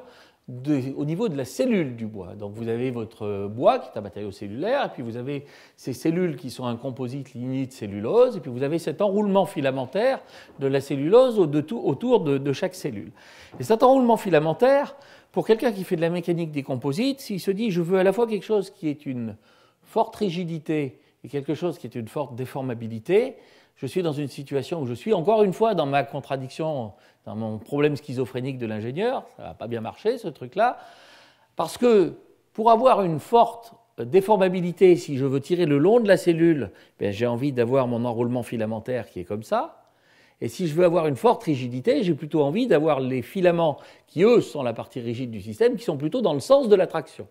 au niveau de la cellule du bois. Donc vous avez votre bois qui est un matériau cellulaire, et puis vous avez ces cellules qui sont un composite ligné de cellulose, et puis vous avez cet enroulement filamentaire de la cellulose autour de, de chaque cellule. Et cet enroulement filamentaire, pour quelqu'un qui fait de la mécanique des composites, s'il se dit je veux à la fois quelque chose qui est une forte rigidité et quelque chose qui est une forte déformabilité, je suis dans une situation où je suis encore une fois dans ma contradiction, dans mon problème schizophrénique de l'ingénieur, ça n'a pas bien marché ce truc-là, parce que pour avoir une forte déformabilité, si je veux tirer le long de la cellule, ben, j'ai envie d'avoir mon enroulement filamentaire qui est comme ça, et si je veux avoir une forte rigidité, j'ai plutôt envie d'avoir les filaments qui, eux, sont la partie rigide du système, qui sont plutôt dans le sens de l'attraction.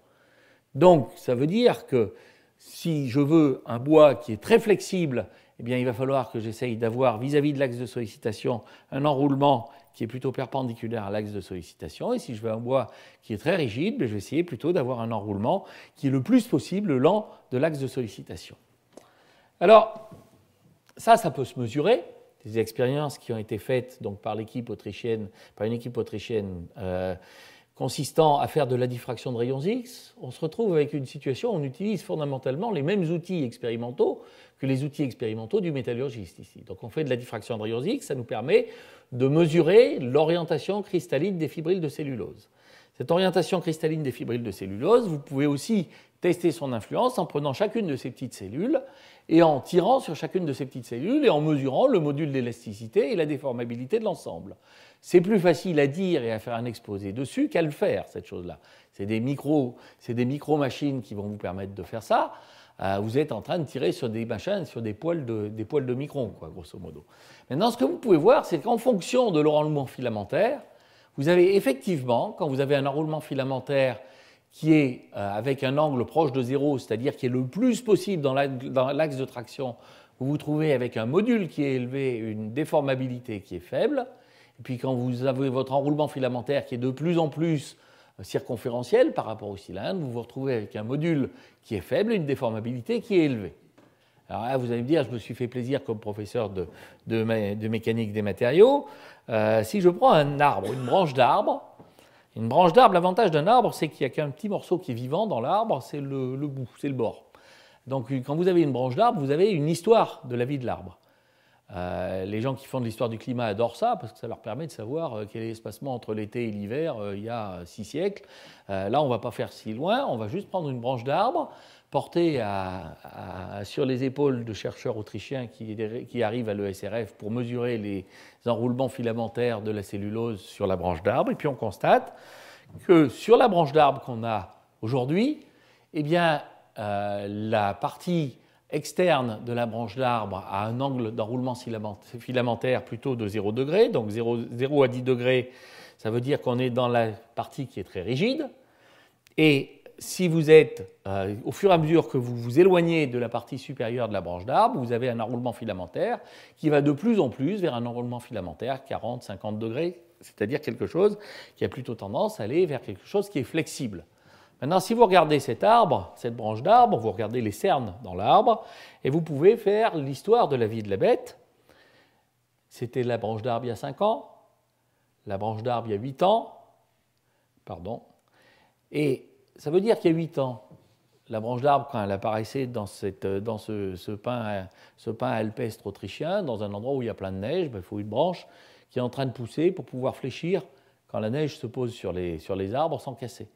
Donc, ça veut dire que si je veux un bois qui est très flexible, eh bien, il va falloir que j'essaye d'avoir vis-à-vis de l'axe de sollicitation un enroulement qui est plutôt perpendiculaire à l'axe de sollicitation. Et si je veux un bois qui est très rigide, ben, je vais essayer plutôt d'avoir un enroulement qui est le plus possible lent de l'axe de sollicitation. Alors, ça, ça peut se mesurer des expériences qui ont été faites donc, par l'équipe autrichienne, par une équipe autrichienne euh, consistant à faire de la diffraction de rayons X, on se retrouve avec une situation où on utilise fondamentalement les mêmes outils expérimentaux que les outils expérimentaux du métallurgiste ici. Donc on fait de la diffraction de rayons X, ça nous permet de mesurer l'orientation cristalline des fibrilles de cellulose. Cette orientation cristalline des fibrilles de cellulose, vous pouvez aussi tester son influence en prenant chacune de ces petites cellules et en tirant sur chacune de ces petites cellules et en mesurant le module d'élasticité et la déformabilité de l'ensemble. C'est plus facile à dire et à faire un exposé dessus qu'à le faire, cette chose-là. C'est des micro-machines qui vont vous permettre de faire ça. Euh, vous êtes en train de tirer sur des machines, sur des poils de, des poils de micron, quoi, grosso modo. Maintenant, ce que vous pouvez voir, c'est qu'en fonction de l'enroulement filamentaire, vous avez effectivement, quand vous avez un enroulement filamentaire qui est euh, avec un angle proche de zéro, c'est-à-dire qui est le plus possible dans l'axe de traction, vous vous trouvez avec un module qui est élevé, une déformabilité qui est faible, et puis quand vous avez votre enroulement filamentaire qui est de plus en plus euh, circonférentiel par rapport au cylindre, vous vous retrouvez avec un module qui est faible une déformabilité qui est élevée. Alors là, vous allez me dire, je me suis fait plaisir comme professeur de, de, mécanique des matériaux. Euh, si je prends un arbre, une branche d'arbre, une branche d'arbre, l'avantage d'un arbre, c'est qu'il n'y a qu'un petit morceau qui est vivant dans l'arbre, c'est le, bout, c'est le bord. Donc quand vous avez une branche d'arbre, vous avez une histoire de la vie de l'arbre. Euh, les gens qui font de l'histoire du climat adorent ça parce que ça leur permet de savoir euh, quel est l'espacement entre l'été et l'hiver euh, il y a six siècles. là, on ne va pas faire si loin, on va juste prendre une branche d'arbre, porté à, sur les épaules de chercheurs autrichiens qui, qui arrivent à l'ESRF pour mesurer les enroulements filamentaires de la cellulose sur la branche d'arbre. Et puis on constate que sur la branche d'arbre qu'on a aujourd'hui, eh bien, euh, la partie externe de la branche d'arbre a un angle d'enroulement filamentaire plutôt de 0 degré, donc 0, 0 à 10 degrés, ça veut dire qu'on est dans la partie qui est très rigide, et si vous êtes, euh, au fur et à mesure que vous vous éloignez de la partie supérieure de la branche d'arbre, vous avez un enroulement filamentaire qui va de plus en plus vers un enroulement filamentaire 40, 50 degrés, c'est-à-dire quelque chose qui a plutôt tendance à aller vers quelque chose qui est flexible. Maintenant, si vous regardez cet arbre, cette branche d'arbre, vous regardez les cernes dans l'arbre, et vous pouvez faire l'histoire de la vie de la bête. C'était la branche d'arbre il y a 5 ans, la branche d'arbre il y a 8 ans, pardon, et ça veut dire qu'il y a 8 ans, la branche d'arbre, quand elle apparaissait dans, cette, euh, ce, pin, alpestre autrichien, dans un endroit où il y a plein de neige, ben, il faut une branche qui est en train de pousser pour pouvoir fléchir quand la neige se pose sur les, sur les arbres sans casser.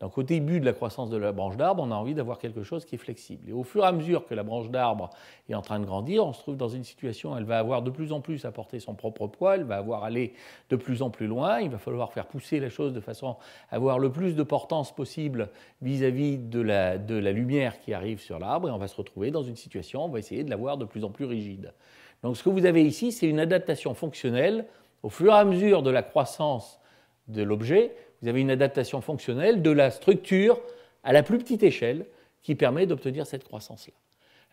Donc au début de la croissance de la branche d'arbre, on a envie d'avoir quelque chose qui est flexible. Et au fur et à mesure que la branche d'arbre est en train de grandir, on se trouve dans une situation où elle va avoir de plus en plus à porter son propre poids, elle va avoir à aller de plus en plus loin, il va falloir faire pousser la chose de façon à avoir le plus de portance possible vis-à-vis de, la, de la lumière qui arrive sur l'arbre, et on va se retrouver dans une situation où on va essayer de l'avoir de plus en plus rigide. Donc ce que vous avez ici, c'est une adaptation fonctionnelle au fur et à mesure de la croissance de l'objet vous avez une adaptation fonctionnelle de la structure à la plus petite échelle qui permet d'obtenir cette croissance-là.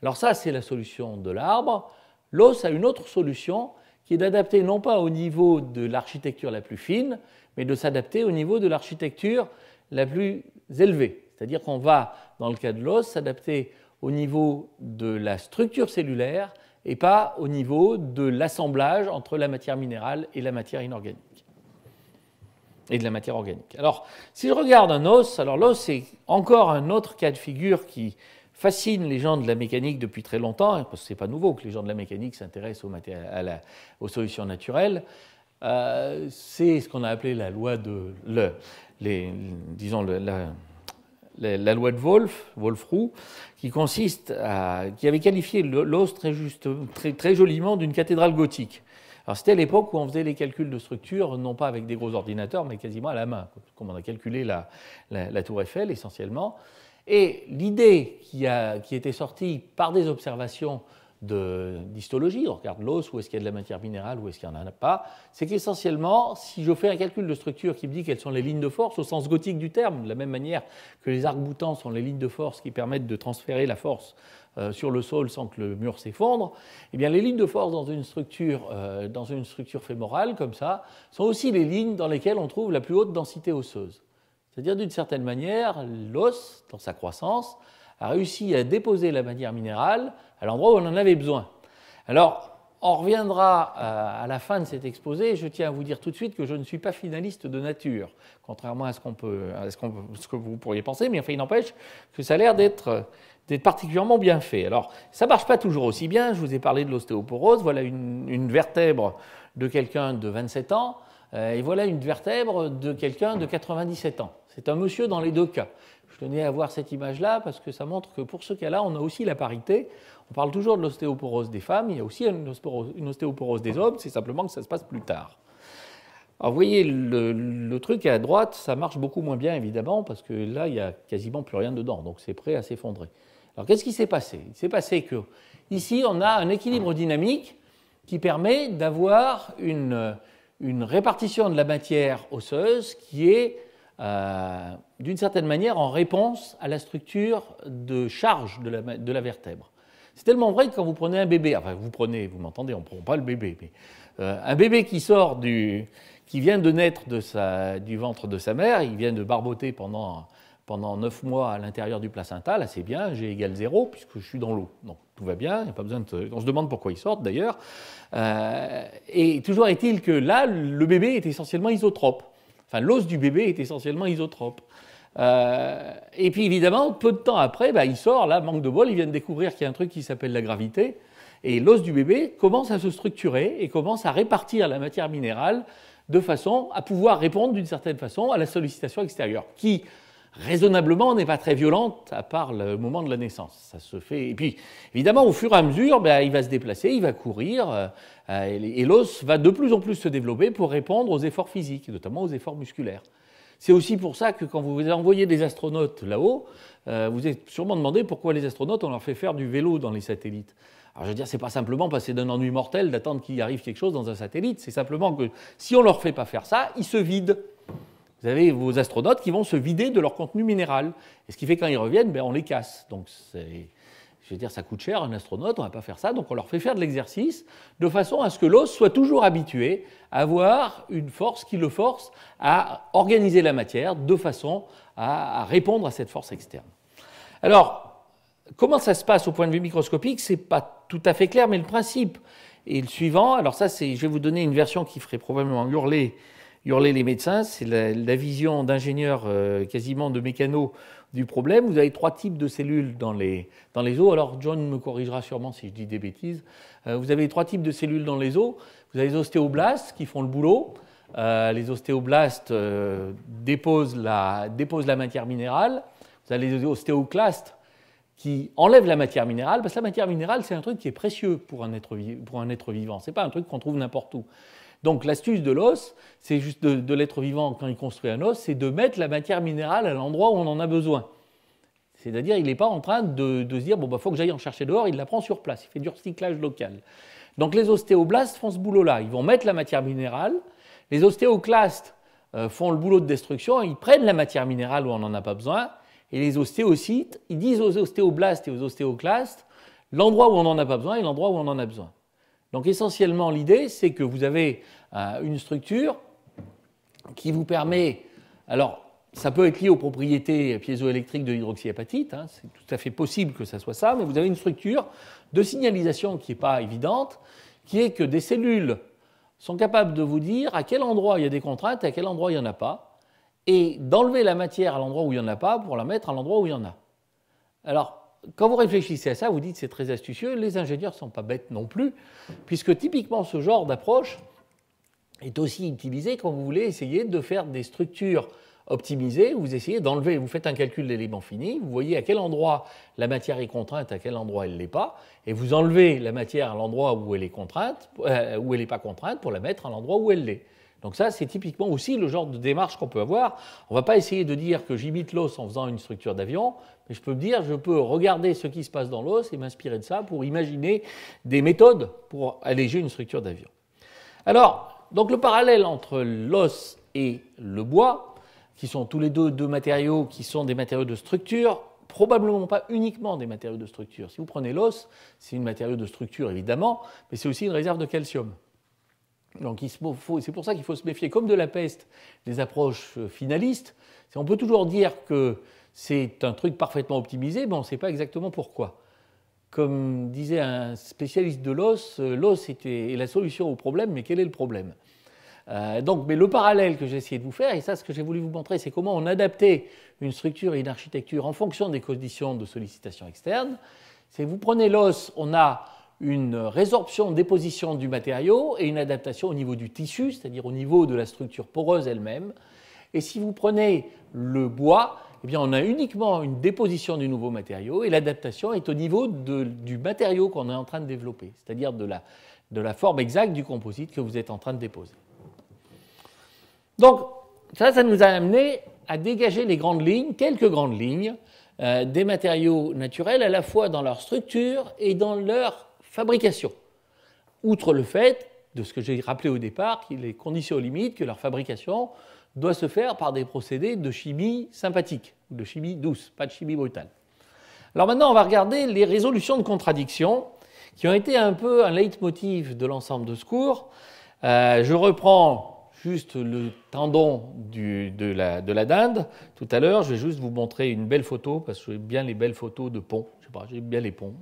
Alors ça, c'est la solution de l'arbre. L'os a une autre solution qui est d'adapter non pas au niveau de l'architecture la plus fine, mais de s'adapter au niveau de l'architecture la plus élevée. C'est-à-dire qu'on va, dans le cas de l'os, s'adapter au niveau de la structure cellulaire et pas au niveau de l'assemblage entre la matière minérale et la matière inorganique et de la matière organique. Alors, si je regarde un os, alors l'os, c'est encore un autre cas de figure qui fascine les gens de la mécanique depuis très longtemps, hein, parce que ce n'est pas nouveau que les gens de la mécanique s'intéressent aux, à la, aux solutions naturelles. Euh, c'est ce qu'on a appelé la loi de le, disons la, loi de Wolf, Wolf-Roux, qui consiste à, qui avait qualifié l'os très juste, très, très joliment d'une cathédrale gothique. Alors c'était l'époque où on faisait les calculs de structure, non pas avec des gros ordinateurs, mais quasiment à la main, comme on a calculé la, tour Eiffel essentiellement. Et l'idée qui, qui était sortie par des observations d'histologie, on regarde l'os, où est-ce qu'il y a de la matière minérale, où est-ce qu'il n'y en a pas, c'est qu'essentiellement, si je fais un calcul de structure qui me dit quelles sont les lignes de force au sens gothique du terme, de la même manière que les arcs-boutants sont les lignes de force qui permettent de transférer la force euh, sur le sol sans que le mur s'effondre, eh bien les lignes de force dans une, structure, euh, dans une structure fémorale comme ça sont aussi les lignes dans lesquelles on trouve la plus haute densité osseuse. C'est-à-dire d'une certaine manière, l'os, dans sa croissance, a réussi à déposer la matière minérale à l'endroit où on en avait besoin. Alors, on reviendra euh, à la fin de cet exposé. Je tiens à vous dire tout de suite que je ne suis pas finaliste de nature, contrairement à ce, qu'on peut, ce, que vous pourriez penser, mais enfin, il n'empêche que ça a l'air d'être particulièrement bien fait. Alors, ça ne marche pas toujours aussi bien. Je vous ai parlé de l'ostéoporose. Voilà une, vertèbre de quelqu'un de 27 ans euh, et voilà une vertèbre de quelqu'un de 97 ans. C'est un monsieur dans les deux cas. Je tenais à voir cette image-là parce que ça montre que pour ce cas-là, on a aussi la parité. On parle toujours de l'ostéoporose des femmes, il y a aussi une ostéoporose, des hommes, c'est simplement que ça se passe plus tard. Alors vous voyez, le, truc à droite, ça marche beaucoup moins bien évidemment parce que là, il n'y a quasiment plus rien dedans, donc c'est prêt à s'effondrer. Alors qu'est-ce qui s'est passé Il s'est passé que ici, on a un équilibre dynamique qui permet d'avoir une, une répartition de la matière osseuse qui est euh, d'une certaine manière en réponse à la structure de charge de la, vertèbre. C'est tellement vrai que quand vous prenez un bébé, enfin vous prenez, vous m'entendez, on ne prend pas le bébé, mais euh, un bébé qui sort du, qui vient de naître du ventre de sa mère, il vient de barboter pendant, pendant 9 mois à l'intérieur du placenta, là c'est bien, j'ai égal 0 puisque je suis dans l'eau. Donc tout va bien, il pas besoin on se demande pourquoi il sort d'ailleurs. Euh, et toujours est-il que là, le bébé est essentiellement isotrope. Enfin, l'os du bébé est essentiellement isotrope. Euh, et puis évidemment, peu de temps après, bah, il sort, là, manque de bol, il vient de découvrir qu'il y a un truc qui s'appelle la gravité. Et l'os du bébé commence à se structurer et commence à répartir la matière minérale de façon à pouvoir répondre d'une certaine façon à la sollicitation extérieure, qui, raisonnablement n'est pas très violente, à part le moment de la naissance. Ça se fait. Et puis, évidemment, au fur et à mesure, ben, il va se déplacer, il va courir, euh, euh, et l'os va de plus en plus se développer pour répondre aux efforts physiques, notamment aux efforts musculaires. C'est aussi pour ça que quand vous envoyez des astronautes là-haut, vous euh, vous êtes sûrement demandé pourquoi les astronautes, on leur fait faire du vélo dans les satellites. Alors je veux dire, c'est pas simplement passer d'un ennui mortel d'attendre qu'il arrive quelque chose dans un satellite, c'est simplement que si on leur fait pas faire ça, ils se vident. Vous avez vos astronautes qui vont se vider de leur contenu minéral. Et ce qui fait que quand ils reviennent, ben, on les casse. Donc, je veux dire, ça coûte cher, un astronaute, on ne va pas faire ça. Donc, on leur fait faire de l'exercice de façon à ce que l'os soit toujours habitué à avoir une force qui le force à organiser la matière de façon à, répondre à cette force externe. Alors, comment ça se passe au point de vue microscopique ce n'est pas tout à fait clair, mais le principe est le suivant. Alors, ça, c'est, je vais vous donner une version qui ferait probablement hurler hurler les médecins, c'est la, vision d'ingénieurs euh, quasiment de mécano du problème. Vous avez trois types de cellules dans les, dans les os. Alors John me corrigera sûrement si je dis des bêtises. Euh, vous avez trois types de cellules dans les os. Vous avez les ostéoblastes qui font le boulot. Euh, les ostéoblastes déposent la, la matière minérale. Vous avez les ostéoclastes qui enlèvent la matière minérale, parce que la matière minérale, c'est un truc qui est précieux pour un être, pour un être vivant. Ce n'est pas un truc qu'on trouve n'importe où. Donc l'astuce de l'os, c'est juste de, l'être vivant quand il construit un os, c'est de mettre la matière minérale à l'endroit où on en a besoin. C'est-à-dire, il n'est pas en train de, se dire, bon, il bah, faut que j'aille en chercher dehors, il la prend sur place, il fait du recyclage local. Donc les ostéoblastes font ce boulot-là, ils vont mettre la matière minérale, les ostéoclastes euh, font le boulot de destruction, ils prennent la matière minérale où on n'en a pas besoin, et les ostéocytes, ils disent aux ostéoblastes et aux ostéoclastes l'endroit où on n'en a pas besoin et l'endroit où on en a besoin. Donc essentiellement, l'idée, c'est que vous avez euh, une structure qui vous permet, alors ça peut être lié aux propriétés piézoélectriques de l'hydroxyapatite, hein, c'est tout à fait possible que ça soit ça, mais vous avez une structure de signalisation qui n'est pas évidente, qui est que des cellules sont capables de vous dire à quel endroit il y a des contraintes à quel endroit il n'y en a pas, et d'enlever la matière à l'endroit où il n'y en a pas pour la mettre à l'endroit où il y en a. Alors, quand vous réfléchissez à ça, vous dites c'est très astucieux, les ingénieurs ne sont pas bêtes non plus, puisque typiquement ce genre d'approche est aussi utilisé quand vous voulez essayer de faire des structures optimisées, vous essayez d'enlever, vous faites un calcul d'éléments finis, vous voyez à quel endroit la matière est contrainte, à quel endroit elle ne l'est pas, et vous enlevez la matière à l'endroit où elle est contrainte, euh, où elle n'est pas contrainte, pour la mettre à l'endroit où elle l'est. Donc ça, c'est typiquement aussi le genre de démarche qu'on peut avoir. On ne va pas essayer de dire que j'imite l'os en faisant une structure d'avion, mais je peux me dire, je peux regarder ce qui se passe dans l'os et m'inspirer de ça pour imaginer des méthodes pour alléger une structure d'avion. Alors, donc le parallèle entre l'os et le bois, qui sont tous les deux deux matériaux qui sont des matériaux de structure, probablement pas uniquement des matériaux de structure. Si vous prenez l'os, c'est une matériau de structure évidemment, mais c'est aussi une réserve de calcium. Donc c'est pour ça qu'il faut se méfier, comme de la peste, des approches euh, finalistes. On peut toujours dire que c'est un truc parfaitement optimisé, mais on ne sait pas exactement pourquoi. Comme disait un spécialiste de l'os, euh, l'os est la solution au problème, mais quel est le problème euh, donc, mais le parallèle que j'ai essayé de vous faire, et ça, ce que j'ai voulu vous montrer, c'est comment on adaptait une structure et une architecture en fonction des conditions de sollicitation externe. C'est vous prenez l'os, on a une résorption, déposition du matériau et une adaptation au niveau du tissu, c'est-à-dire au niveau de la structure poreuse elle-même. Et si vous prenez le bois, eh bien on a uniquement une déposition du nouveau matériau et l'adaptation est au niveau de, du matériau qu'on est en train de développer, c'est-à-dire de la, de la forme exacte du composite que vous êtes en train de déposer. Donc ça, ça nous a amené à dégager les grandes lignes, quelques grandes lignes, euh, des matériaux naturels, à la fois dans leur structure et dans leur fabrication. Outre le fait de ce que j'ai rappelé au départ, qu'il est condition limites que leur fabrication doit se faire par des procédés de chimie sympathique, de chimie douce, pas de chimie brutale. Alors maintenant, on va regarder les résolutions de contradiction qui ont été un peu un leitmotiv de l'ensemble de ce cours. Euh, je reprends juste le tendon de, la, de la dinde tout à l'heure. Je vais juste vous montrer une belle photo, parce que j'aime bien les belles photos de pont sais j'aime bien les ponts,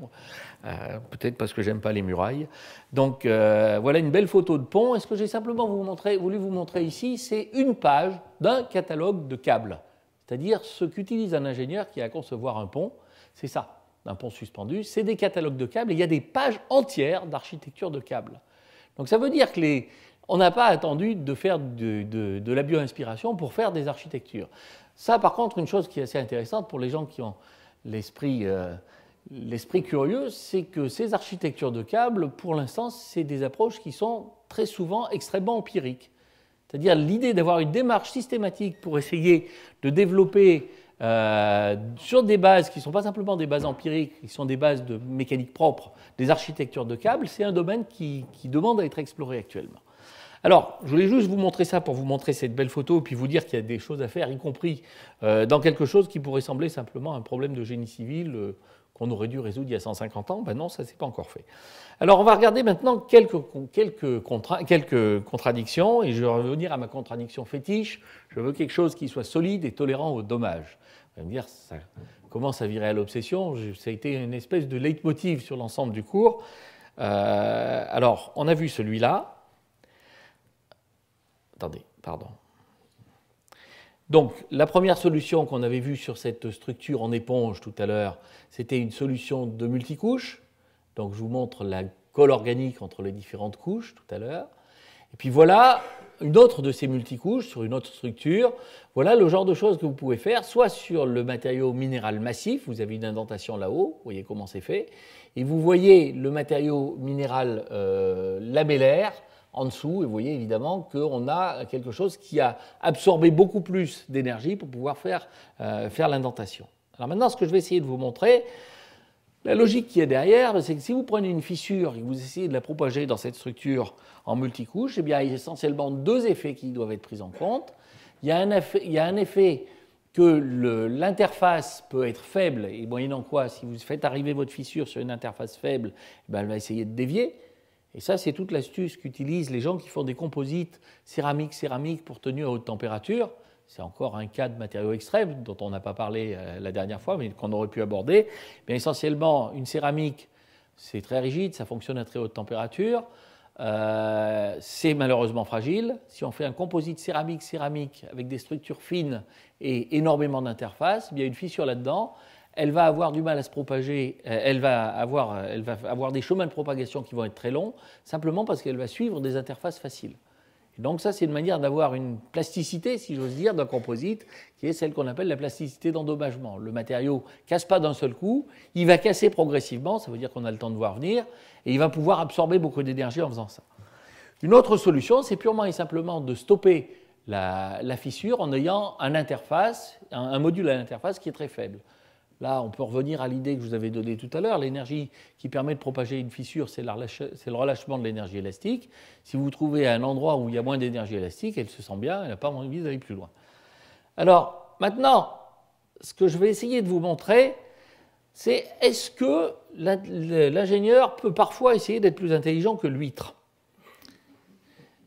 euh, peut-être parce que j'aime pas les murailles. Donc euh, voilà une belle photo de pont. Et ce que j'ai simplement vous montrer, voulu vous montrer ici, c'est une page d'un catalogue de câbles, c'est-à-dire ce qu'utilise un ingénieur qui a à concevoir un pont. C'est ça, un pont suspendu, c'est des catalogues de câbles. Et il y a des pages entières d'architecture de câbles. Donc ça veut dire que les, on n'a pas attendu de faire de, de la bio-inspiration pour faire des architectures. Ça, par contre, une chose qui est assez intéressante pour les gens qui ont l'esprit euh, l'esprit curieux, c'est que ces architectures de câbles, pour l'instant, c'est des approches qui sont très souvent extrêmement empiriques. C'est-à-dire l'idée d'avoir une démarche systématique pour essayer de développer euh, sur des bases qui ne sont pas simplement des bases empiriques, qui sont des bases de mécanique propre, des architectures de câbles, c'est un domaine qui demande à être exploré actuellement. Alors, je voulais juste vous montrer ça pour vous montrer cette belle photo, puis vous dire qu'il y a des choses à faire, y compris euh, dans quelque chose qui pourrait sembler simplement un problème de génie civil euh, qu'on aurait dû résoudre il y a 150 ans. Ben non, ça ne s'est pas encore fait. Alors, on va regarder maintenant quelques, quelques, quelques contradictions, et je vais revenir à ma contradiction fétiche. Je veux quelque chose qui soit solide et tolérant aux dommages. Vous allez me dire, ça commence à virer à l'obsession. Ça a été une espèce de leitmotiv sur l'ensemble du cours. Euh, alors, on a vu celui-là. Attendez, pardon. Donc, la première solution qu'on avait vue sur cette structure en éponge tout à l'heure, c'était une solution de multicouche. Donc, je vous montre la colle organique entre les différentes couches tout à l'heure. Et puis voilà une autre de ces multicouches sur une autre structure. Voilà le genre de choses que vous pouvez faire, soit sur le matériau minéral massif, vous avez une indentation là-haut, vous voyez comment c'est fait, et vous voyez le matériau minéral euh, lamellaire en dessous. Et vous voyez évidemment qu'on a quelque chose qui a absorbé beaucoup plus d'énergie pour pouvoir faire, euh, faire l'indentation. Alors maintenant, ce que je vais essayer de vous montrer, la logique qui est derrière, c'est que si vous prenez une fissure et que vous essayez de la propager dans cette structure en multicouche, eh bien, il y a essentiellement deux effets qui doivent être pris en compte. Il y a un effet, il y a un effet que l'interface peut être faible, et moyennant quoi, si vous faites arriver votre fissure sur une interface faible, eh ben, elle va essayer de dévier. Et ça, c'est toute l'astuce qu'utilisent les gens qui font des composites céramiques, céramiques pour tenue à haute température. C'est encore un cas de matériaux extrêmes dont on n'a pas parlé euh, la dernière fois, mais qu'on aurait pu aborder. Mais essentiellement, une céramique, c'est très rigide, ça fonctionne à très haute température. Euh, c'est malheureusement fragile. Si on fait un composite céramique-céramique avec des structures fines et énormément d'interfaces, eh il y a une fissure là-dedans elle va avoir du mal à se propager, euh, euh, elle va avoir, des chemins de propagation qui vont être très longs, simplement parce qu'elle va suivre des interfaces faciles. donc ça, c'est une manière d'avoir une plasticité, si j'ose dire, d'un composite, qui est celle qu'on appelle la plasticité d'endommagement. Le matériau casse pas d'un seul coup, il va casser progressivement, ça veut dire qu'on a le temps de voir venir, et il va pouvoir absorber beaucoup d'énergie en faisant ça. Une autre solution, c'est purement et simplement de stopper la, fissure en ayant un interface, un module à l'interface qui est très faible. Là, on peut revenir à l'idée que je vous avais donnée tout à l'heure. L'énergie qui permet de propager une fissure, c'est le relâchement de l'énergie élastique. Si vous trouvez un endroit où il y a moins d'énergie élastique, elle se sent bien, elle n'a pas envie d'aller plus loin. Alors, maintenant, ce que je vais essayer de vous montrer, c'est est-ce que l'ingénieur peut parfois essayer d'être plus intelligent que l'huître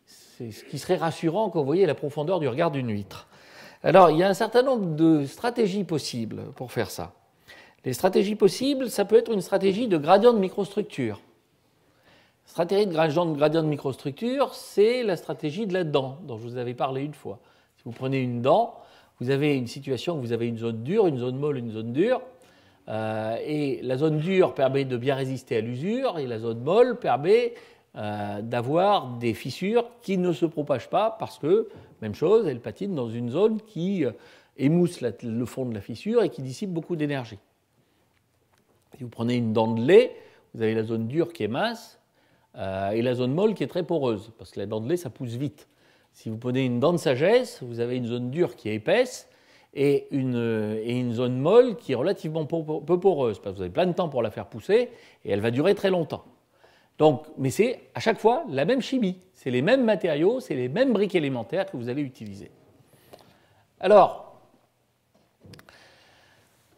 C'est ce qui serait rassurant quand vous voyez la profondeur du regard d'une huître. Alors, il y a un certain nombre de stratégies possibles pour faire ça. Les stratégies possibles, ça peut être une stratégie de gradient de microstructure. stratégie de gradient de, gradient de microstructure, c'est la stratégie de la dent, dont je vous avais parlé une fois. Si vous prenez une dent, vous avez une situation où vous avez une zone dure, une zone molle, une zone dure. Euh, et la zone dure permet de bien résister à l'usure, et la zone molle permet euh, d'avoir des fissures qui ne se propagent pas parce que, même chose, elle patine dans une zone qui euh, émousse le fond de la fissure et qui dissipe beaucoup d'énergie. Si vous prenez une dent de lait, vous avez la zone dure qui est masse euh, et la zone molle qui est très poreuse, parce que la dent de lait, ça pousse vite. Si vous prenez une dent de sagesse, vous avez une zone dure qui est épaisse et une, une zone molle qui est relativement peu poreuse, parce que vous avez plein de temps pour la faire pousser et elle va durer très longtemps. Donc, mais c'est à chaque fois la même chimie, c'est les mêmes matériaux, c'est les mêmes briques élémentaires que vous allez utiliser. Alors,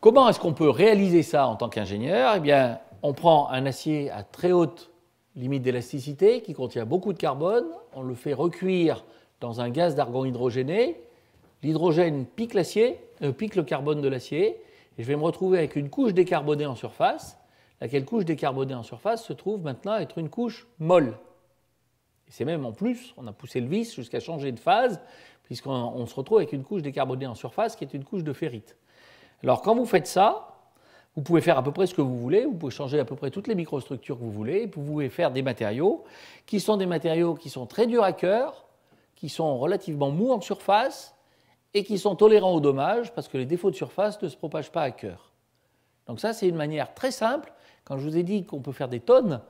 Comment est-ce qu'on peut réaliser ça en tant qu'ingénieur Eh bien, on prend un acier à très haute limite d'élasticité qui contient beaucoup de carbone, on le fait recuire dans un gaz d'argon hydrogéné, l'hydrogène pique l'acier, euh, pique le carbone de l'acier, et je vais me retrouver avec une couche décarbonée en surface, laquelle couche décarbonée en surface se trouve maintenant être une couche molle. Et c'est même en plus, on a poussé le vis jusqu'à changer de phase, puisqu'on se retrouve avec une couche décarbonée en surface qui est une couche de ferrite. Alors quand vous faites ça, vous pouvez faire à peu près ce que vous voulez, vous pouvez changer à peu près toutes les microstructures que vous voulez, vous pouvez faire des matériaux qui sont des matériaux qui sont très durs à cœur, qui sont relativement mous en surface et qui sont tolérants aux dommages parce que les défauts de surface ne se propagent pas à cœur. Donc ça, c'est une manière très simple. Quand je vous ai dit qu'on peut faire des tonnes,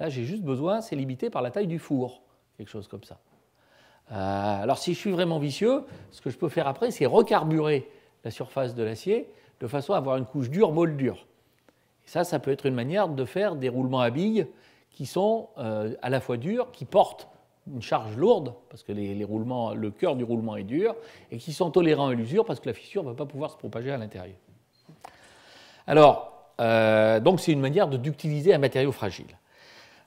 là, j'ai juste besoin, c'est limité par la taille du four, quelque chose comme ça. Euh, alors si je suis vraiment vicieux, ce que je peux faire après, c'est recarburer la surface de l'acier de façon à avoir une couche dure, molle dure. Et ça, ça peut être une manière de faire des roulements à billes qui sont euh, à la fois durs, qui portent une charge lourde, parce que les, roulements, le cœur du roulement est dur, et qui sont tolérants à l'usure, parce que la fissure ne va pas pouvoir se propager à l'intérieur. Alors, euh, donc c'est une manière de ductiliser un matériau fragile.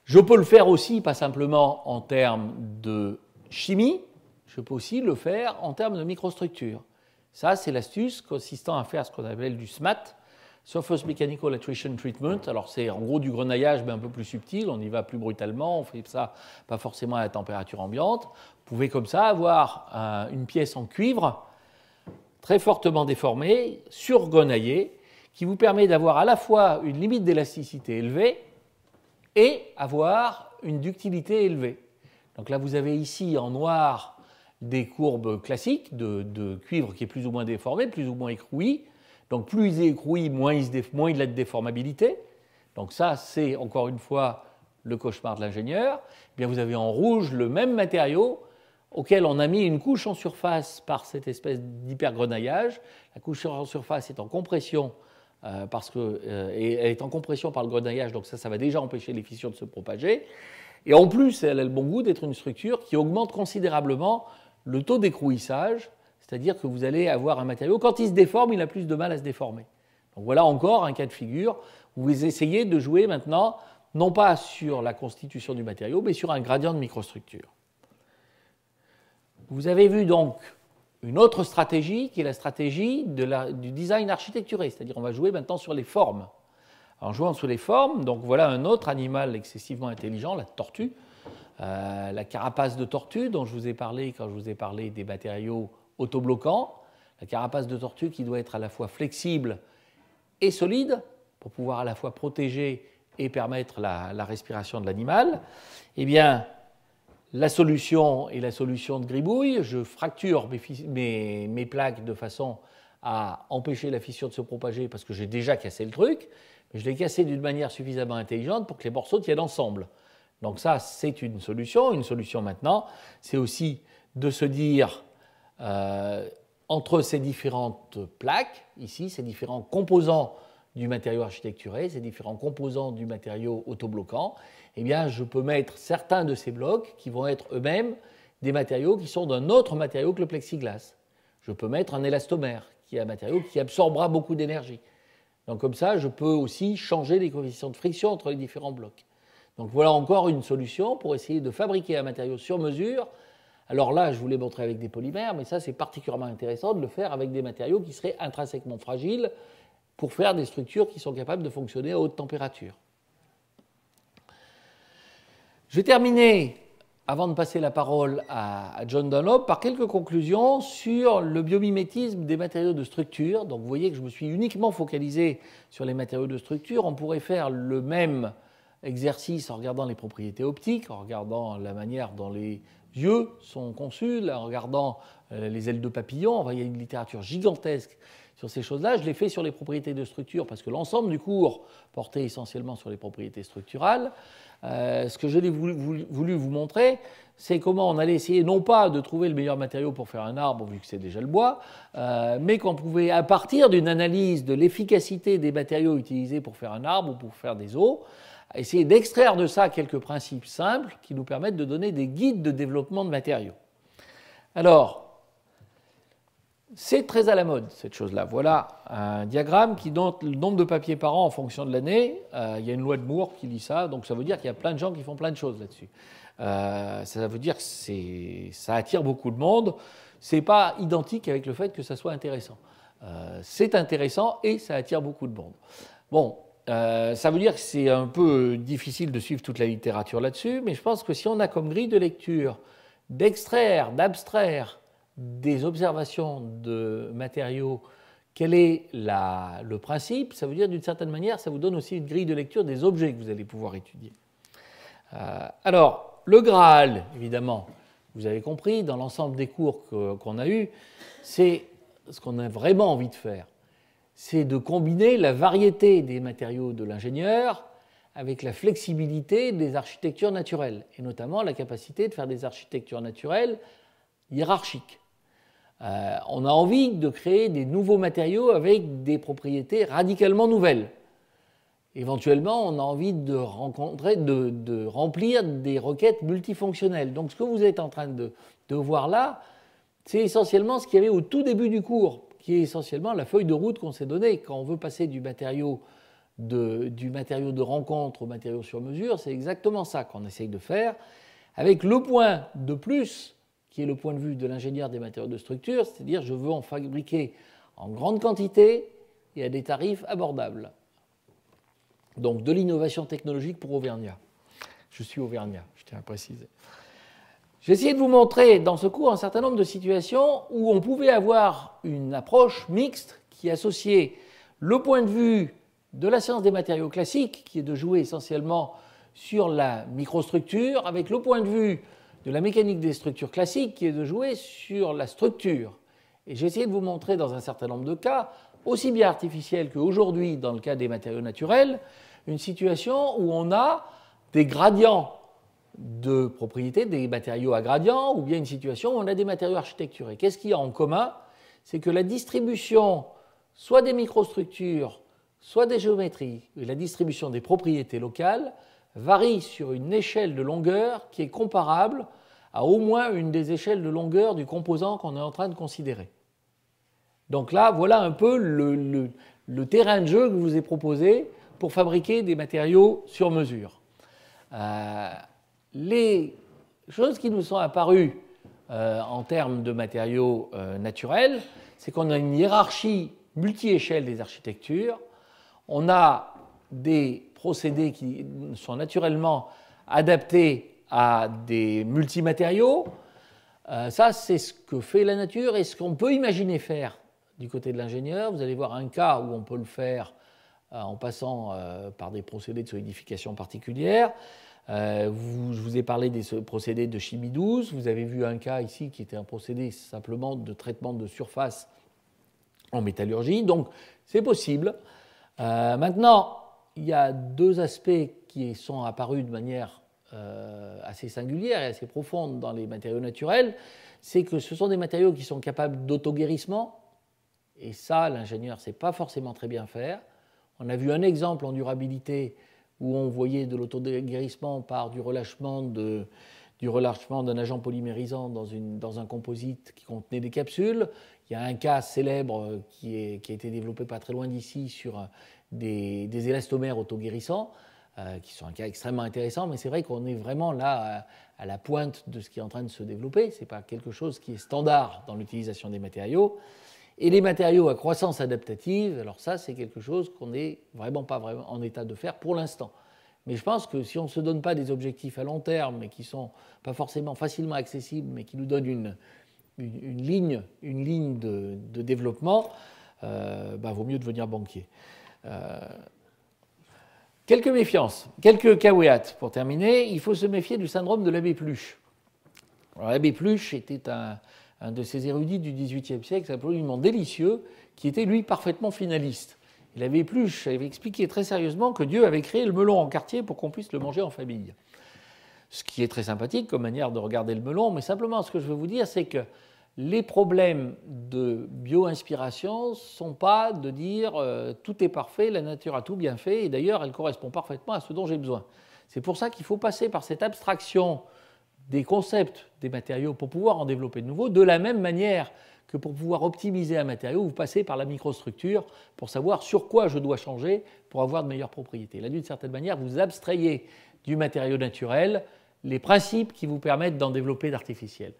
Je peux le faire aussi, pas simplement en termes de chimie, je peux aussi le faire en termes de microstructure. Ça, c'est l'astuce consistant à faire ce qu'on appelle du SMAT, Surface Mechanical Attrition Treatment. Alors, c'est en gros du grenaillage, mais un peu plus subtil. On y va plus brutalement. On fait ça pas forcément à la température ambiante. Vous pouvez comme ça avoir euh, une pièce en cuivre très fortement déformée, surgrenaillée, qui vous permet d'avoir à la fois une limite d'élasticité élevée et avoir une ductilité élevée. Donc là, vous avez ici en noir des courbes classiques de, cuivre qui est plus ou moins déformé, plus ou moins écroui Donc plus il est écroui, moins il, a de déformabilité. Donc ça, c'est encore une fois le cauchemar de l'ingénieur. Eh bien, vous avez en rouge le même matériau auquel on a mis une couche en surface par cette espèce d'hypergrenaillage. La couche en surface est en compression euh, parce que et euh, elle est en compression par le grenaillage, donc ça, ça va déjà empêcher les fissures de se propager. Et en plus, elle a le bon goût d'être une structure qui augmente considérablement le taux d'écrouissage, c'est-à-dire que vous allez avoir un matériau, quand il se déforme, il a plus de mal à se déformer. Donc voilà encore un cas de figure où vous essayez de jouer maintenant, non pas sur la constitution du matériau, mais sur un gradient de microstructure. Vous avez vu donc une autre stratégie qui est la stratégie du design architecturé, c'est-à-dire on va jouer maintenant sur les formes. En jouant sur les formes, donc voilà un autre animal excessivement intelligent, la tortue, euh, la carapace de tortue dont je vous ai parlé quand je vous ai parlé des matériaux autobloquants, la carapace de tortue qui doit être à la fois flexible et solide pour pouvoir à la fois protéger et permettre la, respiration de l'animal, eh bien, la solution est la solution de gribouille. Je fracture mes, plaques de façon à empêcher la fissure de se propager parce que j'ai déjà cassé le truc, mais je l'ai cassé d'une manière suffisamment intelligente pour que les morceaux tiennent ensemble. Donc ça, c'est une solution. Une solution maintenant, c'est aussi de se dire, euh, entre ces différentes plaques, ici, ces différents composants du matériau architecturé, ces différents composants du matériau autobloquant, eh bien, je peux mettre certains de ces blocs qui vont être eux-mêmes des matériaux qui sont d'un autre matériau que le plexiglas. Je peux mettre un élastomère, qui est un matériau qui absorbera beaucoup d'énergie. Donc comme ça, je peux aussi changer les coefficients de friction entre les différents blocs. Donc voilà encore une solution pour essayer de fabriquer un matériau sur mesure. Alors là, je vous l'ai montré avec des polymères, mais ça c'est particulièrement intéressant de le faire avec des matériaux qui seraient intrinsèquement fragiles pour faire des structures qui sont capables de fonctionner à haute température. Je vais terminer, avant de passer la parole à John Dunlop, par quelques conclusions sur le biomimétisme des matériaux de structure. Donc vous voyez que je me suis uniquement focalisé sur les matériaux de structure. On pourrait faire le même exercice en regardant les propriétés optiques, en regardant la manière dont les yeux sont conçus, en regardant euh, les ailes de papillon. il y a une littérature gigantesque sur ces choses-là. Je l'ai fait sur les propriétés de structure parce que l'ensemble du cours portait essentiellement sur les propriétés structurales. Euh, ce que je voulu, vous montrer, c'est comment on allait essayer non pas de trouver le meilleur matériau pour faire un arbre, vu que c'est déjà le bois, euh, mais qu'on pouvait, à partir d'une analyse de l'efficacité des matériaux utilisés pour faire un arbre ou pour faire des eaux, essayer d'extraire de ça quelques principes simples qui nous permettent de donner des guides de développement de matériaux. Alors, c'est très à la mode, cette chose-là. Voilà un diagramme qui donne le nombre de papiers par an en fonction de l'année. Euh, il y a une loi de Moore qui dit ça, donc ça veut dire qu'il y a plein de gens qui font plein de choses là-dessus. Euh, ça veut dire que ça attire beaucoup de monde. Ce n'est pas identique avec le fait que ça soit intéressant. Euh, c'est intéressant et ça attire beaucoup de monde. Bon, euh, ça veut dire que c'est un peu euh, difficile de suivre toute la littérature là-dessus, mais je pense que si on a comme grille de lecture d'extraire, d'abstraire des observations de matériaux, quel est le principe Ça veut dire d'une certaine manière, ça vous donne aussi une grille de lecture des objets que vous allez pouvoir étudier. Euh, alors, le Graal, évidemment, vous avez compris, dans l'ensemble des cours qu'on a eus, c'est ce qu'on a vraiment envie de faire c'est de combiner la variété des matériaux de l'ingénieur avec la flexibilité des architectures naturelles, et notamment la capacité de faire des architectures naturelles hiérarchiques. Euh, on a envie de créer des nouveaux matériaux avec des propriétés radicalement nouvelles. Éventuellement, on a envie de, rencontrer, de, remplir des requêtes multifonctionnelles. Donc ce que vous êtes en train de voir là, c'est essentiellement ce qu'il y avait au tout début du cours, qui est essentiellement la feuille de route qu'on s'est donnée. Quand on veut passer du matériau de, du matériau de rencontre au matériau sur mesure, c'est exactement ça qu'on essaye de faire, avec le point de plus, qui est le point de vue de l'ingénieur des matériaux de structure, c'est-à-dire je veux en fabriquer en grande quantité et à des tarifs abordables. Donc de l'innovation technologique pour Auvergnat. Je suis Auvergnat, je tiens à préciser. J'ai essayé de vous montrer dans ce cours un certain nombre de situations où on pouvait avoir une approche mixte qui associait le point de vue de la science des matériaux classiques, qui est de jouer essentiellement sur la microstructure, avec le point de vue de la mécanique des structures classiques, qui est de jouer sur la structure. Et j'ai essayé de vous montrer dans un certain nombre de cas, aussi bien artificiels qu'aujourd'hui dans le cas des matériaux naturels, une situation où on a des gradients de propriétés des matériaux à gradient ou bien une situation où on a des matériaux architecturés. Qu'est-ce qu'il y a en commun C'est que la distribution soit des microstructures, soit des géométries, et la distribution des propriétés locales varie sur une échelle de longueur qui est comparable à au moins une des échelles de longueur du composant qu'on est en train de considérer. Donc là, voilà un peu le, terrain de jeu que je vous ai proposé pour fabriquer des matériaux sur mesure. Euh, les choses qui nous sont apparues euh, en termes de matériaux euh, naturels, c'est qu'on a une hiérarchie multi-échelle des architectures, on a des procédés qui sont naturellement adaptés à des multimatériaux. Euh, ça, c'est ce que fait la nature et ce qu'on peut imaginer faire du côté de l'ingénieur. Vous allez voir un cas où on peut le faire en passant par des procédés de solidification particulière. Euh, je vous ai parlé des procédés de chimie douce. Vous avez vu un cas ici qui était un procédé simplement de traitement de surface en métallurgie. Donc, c'est possible. Euh, maintenant, il y a deux aspects qui sont apparus de manière euh, assez singulière et assez profonde dans les matériaux naturels. C'est que ce sont des matériaux qui sont capables d'autoguérissement. Et ça, l'ingénieur ne sait pas forcément très bien faire. On a vu un exemple en durabilité où on voyait de l'autoguérissement par du relâchement du relâchement d'un agent polymérisant dans, un composite qui contenait des capsules. Il y a un cas célèbre euh, qui, a été développé pas très loin d'ici sur euh, des, élastomères autoguérissants, euh, qui sont un cas extrêmement intéressant, mais c'est vrai qu'on est vraiment là à, à, la pointe de ce qui est en train de se développer. Ce n'est pas quelque chose qui est standard dans l'utilisation des matériaux. Et les matériaux à croissance adaptative, alors ça, c'est quelque chose qu'on n'est vraiment pas vraiment en état de faire pour l'instant. Mais je pense que si on ne se donne pas des objectifs à long terme, mais qui ne sont pas forcément facilement accessibles, mais qui nous donnent une, ligne, une ligne de, développement, euh, bah, vaut mieux devenir banquier. Euh, quelques méfiances, quelques caouéates pour terminer. Il faut se méfier du syndrome de l'abbé Pluche. l'abbé Pluche était un, un de ces érudits du XVIIIe siècle absolument délicieux, qui était lui parfaitement finaliste. Il avait épluché, avait expliqué très sérieusement que Dieu avait créé le melon en quartier pour qu'on puisse le manger en famille. Ce qui est très sympathique comme manière de regarder le melon, mais simplement ce que je veux vous dire, c'est que les problèmes de bio-inspiration ne sont pas de dire euh, tout est parfait, la nature a tout bien fait, et d'ailleurs elle correspond parfaitement à ce dont j'ai besoin. C'est pour ça qu'il faut passer par cette abstraction des concepts, des matériaux pour pouvoir en développer de nouveaux, de la même manière que pour pouvoir optimiser un matériau, vous passez par la microstructure pour savoir sur quoi je dois changer pour avoir de meilleures propriétés. Là, d'une certaine manière, vous abstrayez du matériau naturel les principes qui vous permettent d'en développer d'artificiel.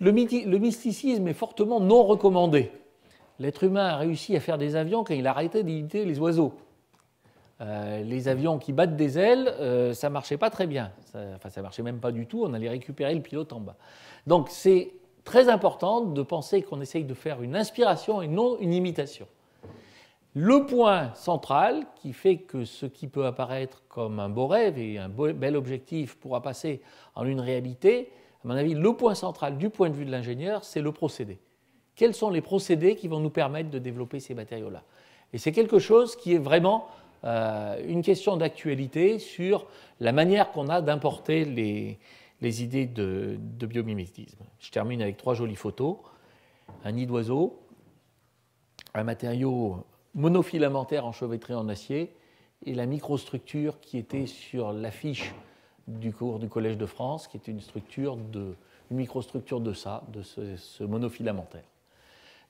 Le, le, mysticisme est fortement non recommandé. L'être humain a réussi à faire des avions quand il a arrêté d'imiter les oiseaux. Euh, les avions qui battent des ailes, euh, ça marchait pas très bien. Ça, enfin, ça marchait même pas du tout. On allait récupérer le pilote en bas. Donc, c'est très important de penser qu'on essaye de faire une inspiration et non une imitation. Le point central qui fait que ce qui peut apparaître comme un beau rêve et un bel objectif pourra passer en une réalité, à mon avis, le point central du point de vue de l'ingénieur, c'est le procédé. Quels sont les procédés qui vont nous permettre de développer ces matériaux-là Et c'est quelque chose qui est vraiment euh, une question d'actualité sur la manière qu'on a d'importer les, idées de, biomimétisme. Je termine avec trois jolies photos. Un nid d'oiseau, un matériau monofilamentaire enchevêtré en acier et la microstructure qui était sur l'affiche du cours du Collège de France, qui est une structure de, microstructure de ça, de ce monofilamentaire.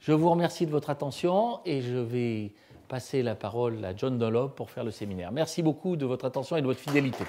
Je vous remercie de votre attention et je vais passer la parole à John Dunlop pour faire le séminaire. Merci beaucoup de votre attention et de votre fidélité.